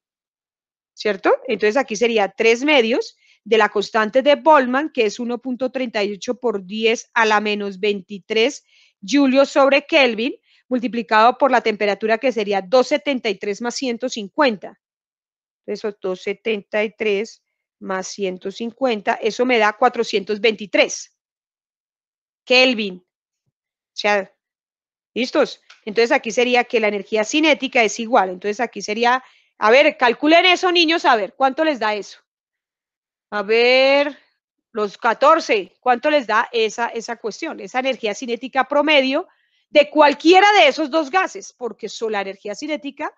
S1: ¿cierto? Entonces, aquí sería tres medios de la constante de Boltzmann, que es 1.38 por 10 a la menos 23 Julio sobre Kelvin, multiplicado por la temperatura que sería 273 más 150. Entonces, 273 más 150, eso me da 423 Kelvin. O sea, ¿listos? Entonces aquí sería que la energía cinética es igual. Entonces aquí sería, a ver, calculen eso niños, a ver, ¿cuánto les da eso? A ver, los 14, ¿cuánto les da esa, esa cuestión? Esa energía cinética promedio de cualquiera de esos dos gases, porque la energía cinética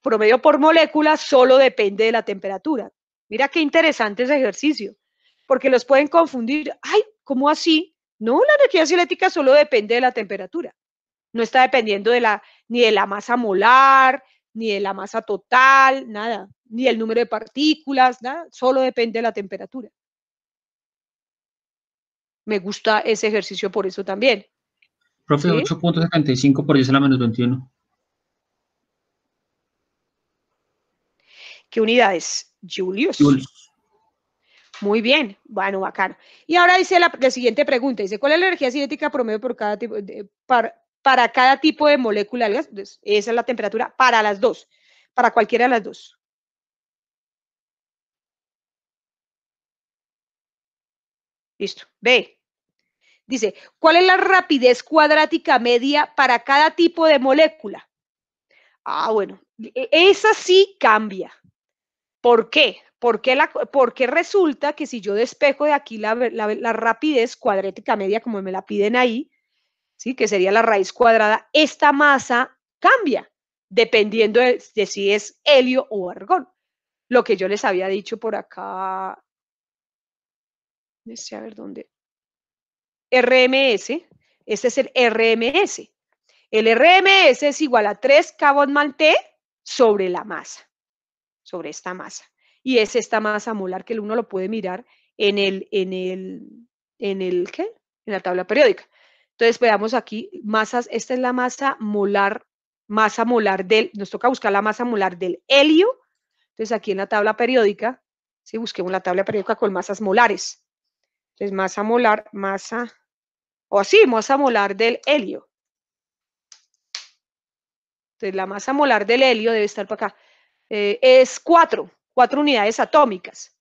S1: promedio por molécula solo depende de la temperatura. Mira qué interesante ese ejercicio, porque los pueden confundir. Ay, ¿cómo así? No, la energía cinética solo depende de la temperatura. No está dependiendo de la, ni de la masa molar, ni de la masa total, nada, ni el número de partículas, nada, solo depende de la temperatura. Me gusta ese ejercicio por eso también.
S3: Profe, 8.75 por 10 a la menos 21.
S1: ¿Qué unidades? Julius. Julius. Muy bien, bueno, bacano. Y ahora dice la, siguiente pregunta, dice, ¿cuál es la energía cinética promedio por cada tipo de, para, cada tipo de molécula pues, esa es la temperatura para las dos, para cualquiera de las dos. Listo. B. Dice, ¿cuál es la rapidez cuadrática media para cada tipo de molécula? Ah, bueno, e, esa sí cambia. ¿Por qué? Porque, resulta que si yo despejo de aquí la, rapidez cuadrática media, como me la piden ahí, ¿sí? que sería la raíz cuadrada, esta masa cambia dependiendo de, si es helio o argón. Lo que yo les había dicho por acá, ver dónde, RMS, este es el RMS. El RMS es igual a 3 mal T sobre la masa, sobre esta masa. Y es esta masa molar que el uno lo puede mirar en el, en el, en el, ¿qué? En la tabla periódica. Entonces veamos aquí masas, esta es la masa molar, masa molar del, nos toca buscar la masa molar del helio. Entonces aquí en la tabla periódica, si busquemos la tabla periódica con masas molares. Entonces masa molar, masa o así, masa molar del helio. Entonces, la masa molar del helio debe estar para acá. Eh, es cuatro, cuatro unidades atómicas.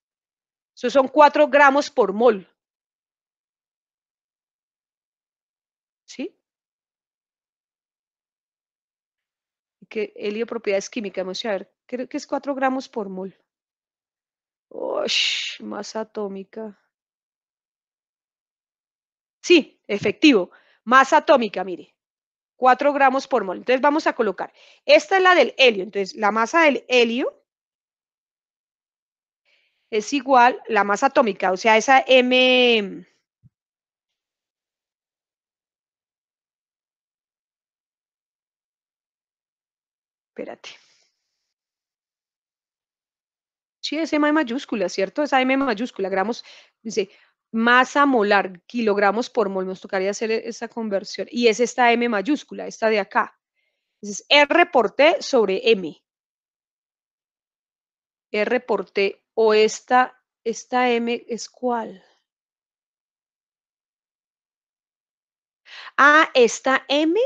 S1: Eso son cuatro gramos por mol. ¿Sí? ¿Qué helio, propiedades químicas. Vamos a ver, creo que es 4 gramos por mol. Uy, masa atómica. Sí, efectivo. Masa atómica, mire, 4 gramos por mol. Entonces vamos a colocar, esta es la del helio, entonces la masa del helio es igual la masa atómica, o sea, esa M... Espérate. Sí, es M mayúscula, ¿cierto? Esa M mayúscula, gramos, dice, masa molar, kilogramos por mol, nos tocaría hacer e, esa conversión. Y es esta M mayúscula, esta de acá. Entonces, R por T sobre M. R por T o esta, esta M es cuál? Ah, esta M,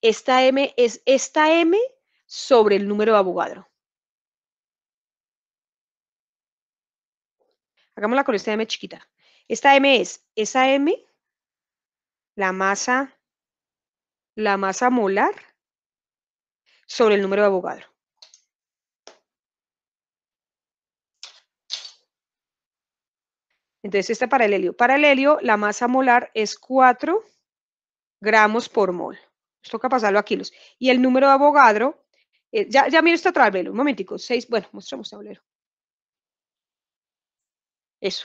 S1: esta M es esta M sobre el número de abogado. Hagámosla con esta M chiquita. Esta M es esa M, la masa, la masa molar sobre el número de abogado Entonces, esta para el helio. Para el helio, la masa molar es 4 gramos por mol. Nos toca pasarlo a kilos. Y el número de Avogadro, eh, ya, ya miro esta tablero, un momentico, 6, bueno, mostramos tablero. Eso.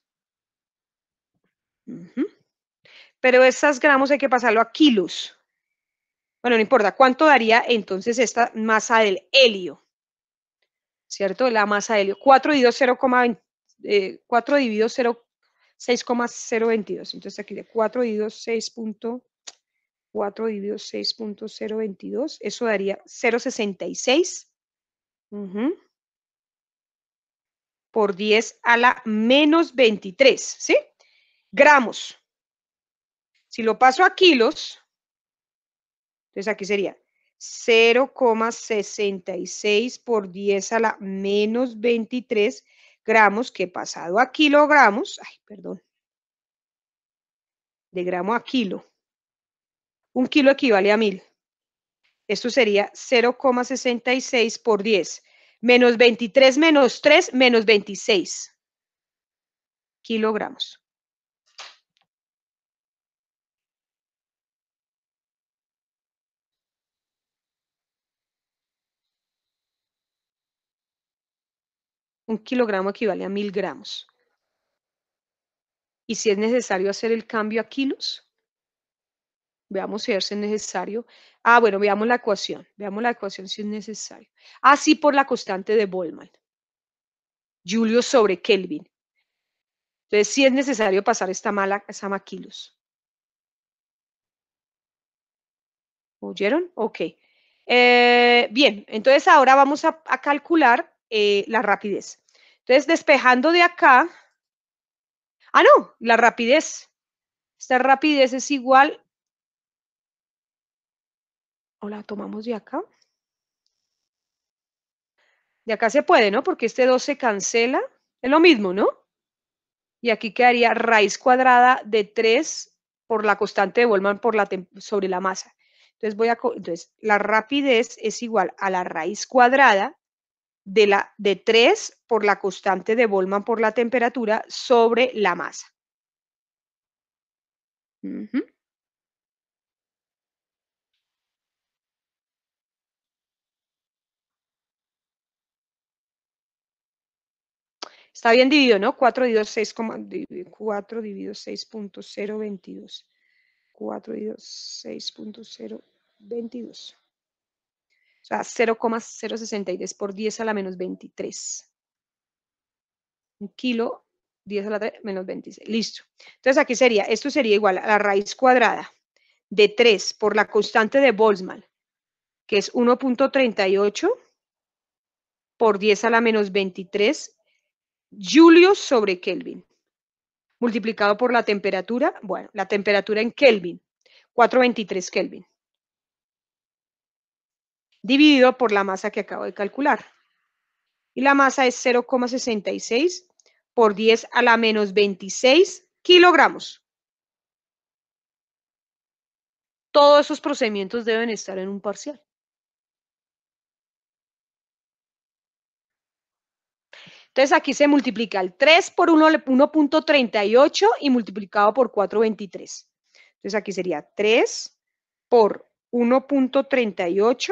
S1: Pero esas gramos hay que pasarlo a kilos. Bueno, no importa. ¿Cuánto daría entonces esta masa del helio? ¿Cierto? La masa del helio. 4 dividido 0, 4 0, 6,022. Entonces aquí de 4 dividido 6. 4 dividido 6.022, eso daría 0.66 por 10 a la menos 23, ¿sí? gramos. Si lo paso a kilos, entonces aquí sería 0,66 por 10 a la menos 23 gramos, que he pasado a kilogramos, ay, perdón, de gramo a kilo. Un kilo equivale a mil. Esto sería 0,66 por 10. Menos 23 menos 3 menos 26 kilogramos. un kilogramo equivale a mil gramos. Y si es necesario hacer el cambio a kilos, veamos si es necesario. Ah, bueno, veamos la ecuación. Veamos la ecuación si es necesario. Así ah, por la constante de Boltzmann. Julio sobre Kelvin. Entonces, si es necesario pasar esta mala esa a kilos. ¿Oyeron? Ok. Eh, bien, entonces ahora vamos a, calcular eh, la rapidez. Entonces, despejando de acá, ah, no, la rapidez. Esta rapidez es igual, o la tomamos de acá. De acá se puede, ¿no? Porque este 2 se cancela. Es lo mismo, ¿no? Y aquí quedaría raíz cuadrada de 3 por la constante de Boltzmann por la sobre la masa. Entonces, voy a, entonces, la rapidez es igual a la raíz cuadrada de, la, de 3 por la constante de Boltzmann por la temperatura sobre la masa. Está bien dividido, ¿no? 4 dividido 6, 4 dividido 6.022. 4 dividido 6.022. O sea, 0,063 por 10 a la menos 23. Un kilo, 10 a la menos 26. Listo. Entonces aquí sería, esto sería igual a la raíz cuadrada de 3 por la constante de Boltzmann, que es 1.38 por 10 a la menos 23 Julio sobre Kelvin, multiplicado por la temperatura, bueno, la temperatura en Kelvin, 423 Kelvin dividido por la masa que acabo de calcular. Y la masa es 0,66 por 10 a la menos 26 kilogramos. Todos esos procedimientos deben estar en un parcial. Entonces aquí se multiplica el 3 por 1.38 y multiplicado por 4.23. Entonces aquí sería 3 por 1.38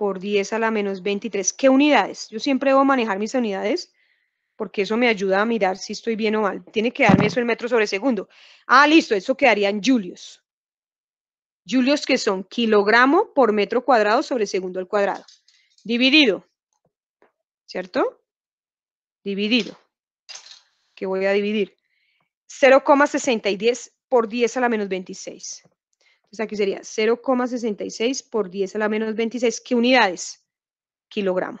S1: por 10 a la menos 23. ¿Qué unidades? Yo siempre debo manejar mis unidades porque eso me ayuda a mirar si estoy bien o mal. Tiene que darme eso el metro sobre segundo. Ah, listo, eso quedaría en julios. Julios que son kilogramo por metro cuadrado sobre segundo al cuadrado. Dividido, ¿cierto? Dividido, ¿Qué voy a dividir. 0,610 por 10 a la menos 26. Entonces aquí sería 0,66 por 10 a la menos 26. ¿Qué unidades? Kilogramo.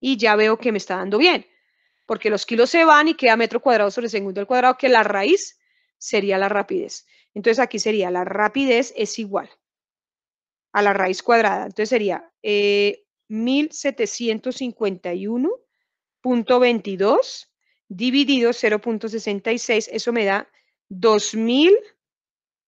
S1: Y ya veo que me está dando bien, porque los kilos se van y queda metro cuadrado sobre segundo al cuadrado, que la raíz sería la rapidez. Entonces aquí sería la rapidez es igual a la raíz cuadrada. Entonces sería 1751.22 eh, dividido 0.66, eso me da 2000.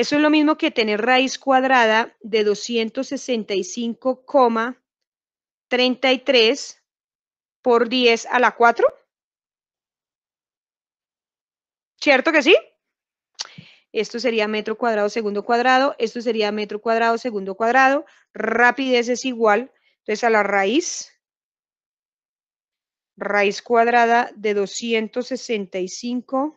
S1: Eso es lo mismo que tener raíz cuadrada de 265,33 por 10 a la 4. ¿Cierto que sí? Esto sería metro cuadrado, segundo cuadrado. Esto sería metro cuadrado, segundo cuadrado. Rapidez es igual. Entonces, a la raíz, raíz cuadrada de 265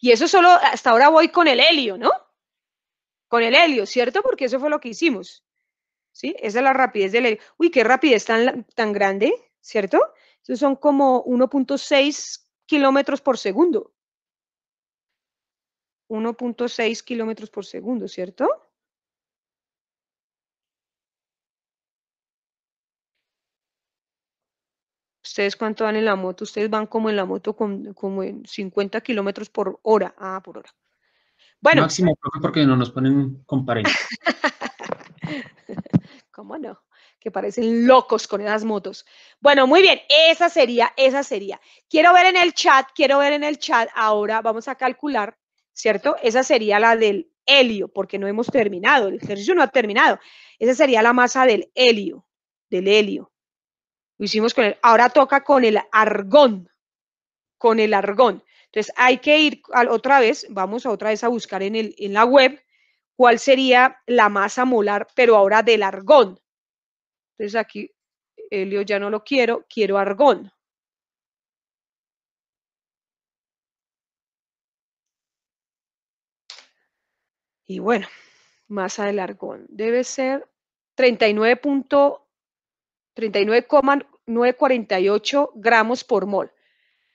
S1: Y eso solo, hasta ahora voy con el helio, ¿no? Con el helio, ¿cierto? Porque eso fue lo que hicimos. ¿Sí? Esa es la rapidez del helio. Uy, qué rapidez tan, tan grande, ¿cierto? Eso son como 1.6 kilómetros por segundo. 1.6 kilómetros por segundo, ¿cierto? ¿Ustedes cuánto van en la moto? Ustedes van como en la moto, con, como en 50 kilómetros por hora. Ah, por hora.
S3: Bueno. Máximo, porque no nos ponen con
S1: ¿Cómo no? Que parecen locos con esas motos. Bueno, muy bien, esa sería, esa sería. Quiero ver en el chat, quiero ver en el chat. Ahora vamos a calcular, ¿cierto? Esa sería la del helio, porque no hemos terminado, el ejercicio no ha terminado. Esa sería la masa del helio, del helio. Lo hicimos con él. ahora toca con el argón, con el argón. Entonces hay que ir otra vez, vamos a otra vez a buscar en, la web cuál sería la masa molar, pero ahora del argón. Entonces aquí, helio ya no lo quiero, quiero argón. Y bueno, masa del argón debe ser 39.8. 39,948 gramos por mol.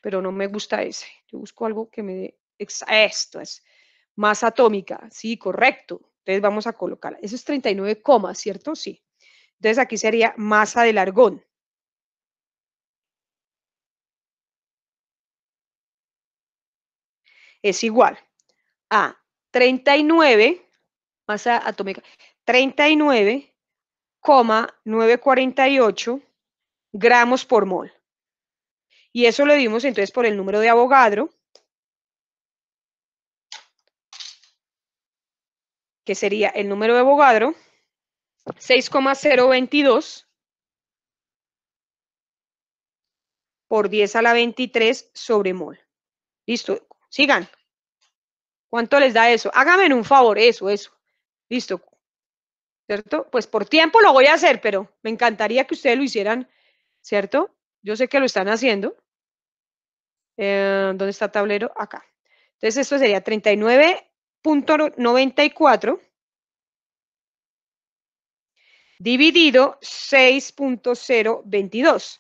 S1: Pero no me gusta ese. Yo busco algo que me dé esto es masa atómica. Sí, correcto. Entonces vamos a colocarla. Eso es 39, ¿cierto? Sí. Entonces aquí sería masa del argón. Es igual a 39, masa atómica, 39 948 gramos por mol. Y eso lo dimos entonces por el número de Avogadro, que sería el número de Avogadro, 6,022 por 10 a la 23 sobre mol. Listo, sigan. ¿Cuánto les da eso? Háganme un favor, eso, eso. Listo, ¿cierto? Pues por tiempo lo voy a hacer, pero me encantaría que ustedes lo hicieran, ¿cierto? Yo sé que lo están haciendo. Eh, ¿Dónde está el tablero? Acá. Entonces esto sería 39.94 dividido 6.022.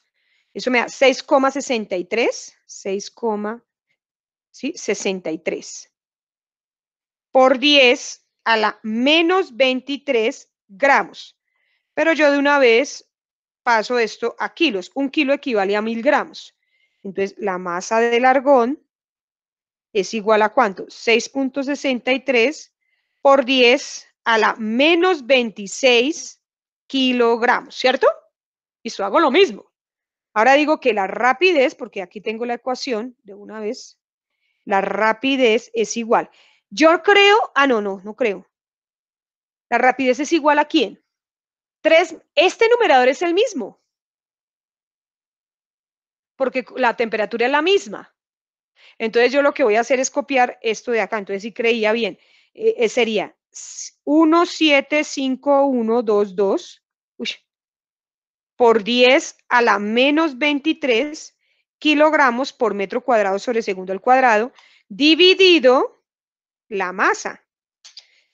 S1: Eso me da 6,63, 6, ¿sí? 63 por 10 a la menos 23 gramos. Pero yo de una vez paso esto a kilos. Un kilo equivale a mil gramos. Entonces, la masa del argón es igual a cuánto? 6.63 por 10 a la menos 26 kilogramos, ¿cierto? Y eso hago lo mismo. Ahora digo que la rapidez, porque aquí tengo la ecuación de una vez, la rapidez es igual. Yo creo, ah, no, no, no creo. La rapidez es igual a quién? Este numerador es el mismo. Porque la temperatura es la misma. Entonces yo lo que voy a hacer es copiar esto de acá. Entonces si creía bien, eh, eh, sería 1, sería 175122 por 10 a la menos 23 kilogramos por metro cuadrado sobre segundo al cuadrado dividido la masa.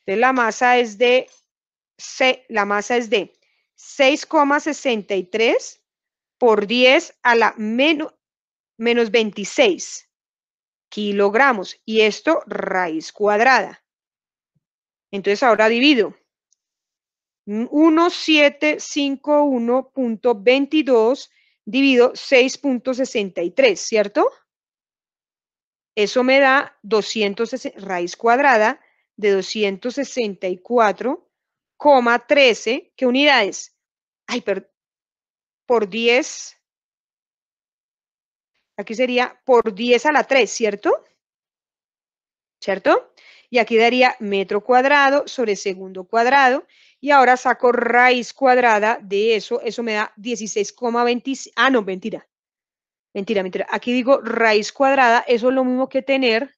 S1: Entonces la masa es de, la masa es de 6,63 por 10 a la menos, menos 26 kilogramos. Y esto raíz cuadrada. Entonces ahora divido. 1751.22 divido 6.63, ¿cierto? Eso me da 260 raíz cuadrada de 264,13, ¿qué unidades? Ay, perdón, por 10, aquí sería por 10 a la 3, ¿cierto? ¿Cierto? Y aquí daría metro cuadrado sobre segundo cuadrado. Y ahora saco raíz cuadrada de eso. Eso me da 16,25. Ah, no, mentira. Mentira, mentira. Aquí digo raíz cuadrada. Eso es lo mismo que tener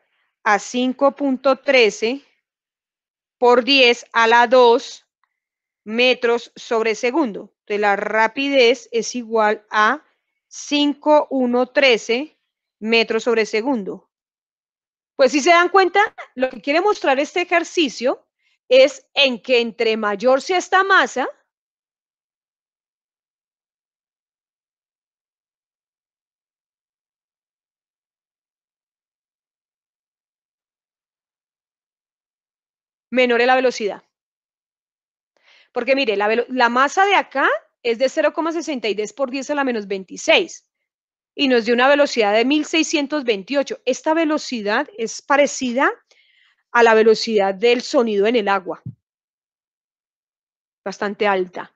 S1: a 5.13 por 10 a la 2 metros sobre segundo. Entonces la rapidez es igual a 5.13 metros sobre segundo. Pues si se dan cuenta, lo que quiere mostrar este ejercicio es en que entre mayor sea esta masa, menor la velocidad. Porque mire, la, la masa de acá es de 0,63 por 10 a la menos 26 y nos dio una velocidad de 1628. Esta velocidad es parecida a la velocidad del sonido en el agua. Bastante alta.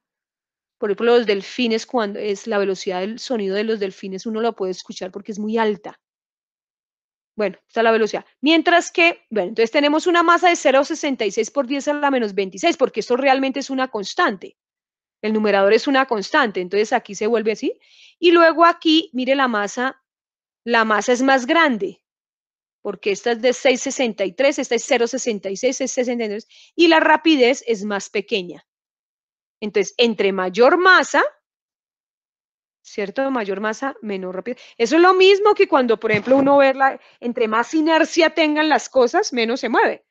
S1: Por ejemplo, los delfines, cuando es la velocidad del sonido de los delfines, uno lo puede escuchar porque es muy alta. Bueno, está la velocidad. Mientras que, bueno, entonces tenemos una masa de 0,66 por 10 a la menos 26, porque esto realmente es una constante. El numerador es una constante, entonces aquí se vuelve así. Y luego aquí, mire la masa, la masa es más grande, porque esta es de 6,63, esta es 0,66, es y la rapidez es más pequeña. Entonces, entre mayor masa, ¿cierto? Mayor masa, menor rapidez. Eso es lo mismo que cuando, por ejemplo, uno ve, la, entre más inercia tengan las cosas, menos se mueve.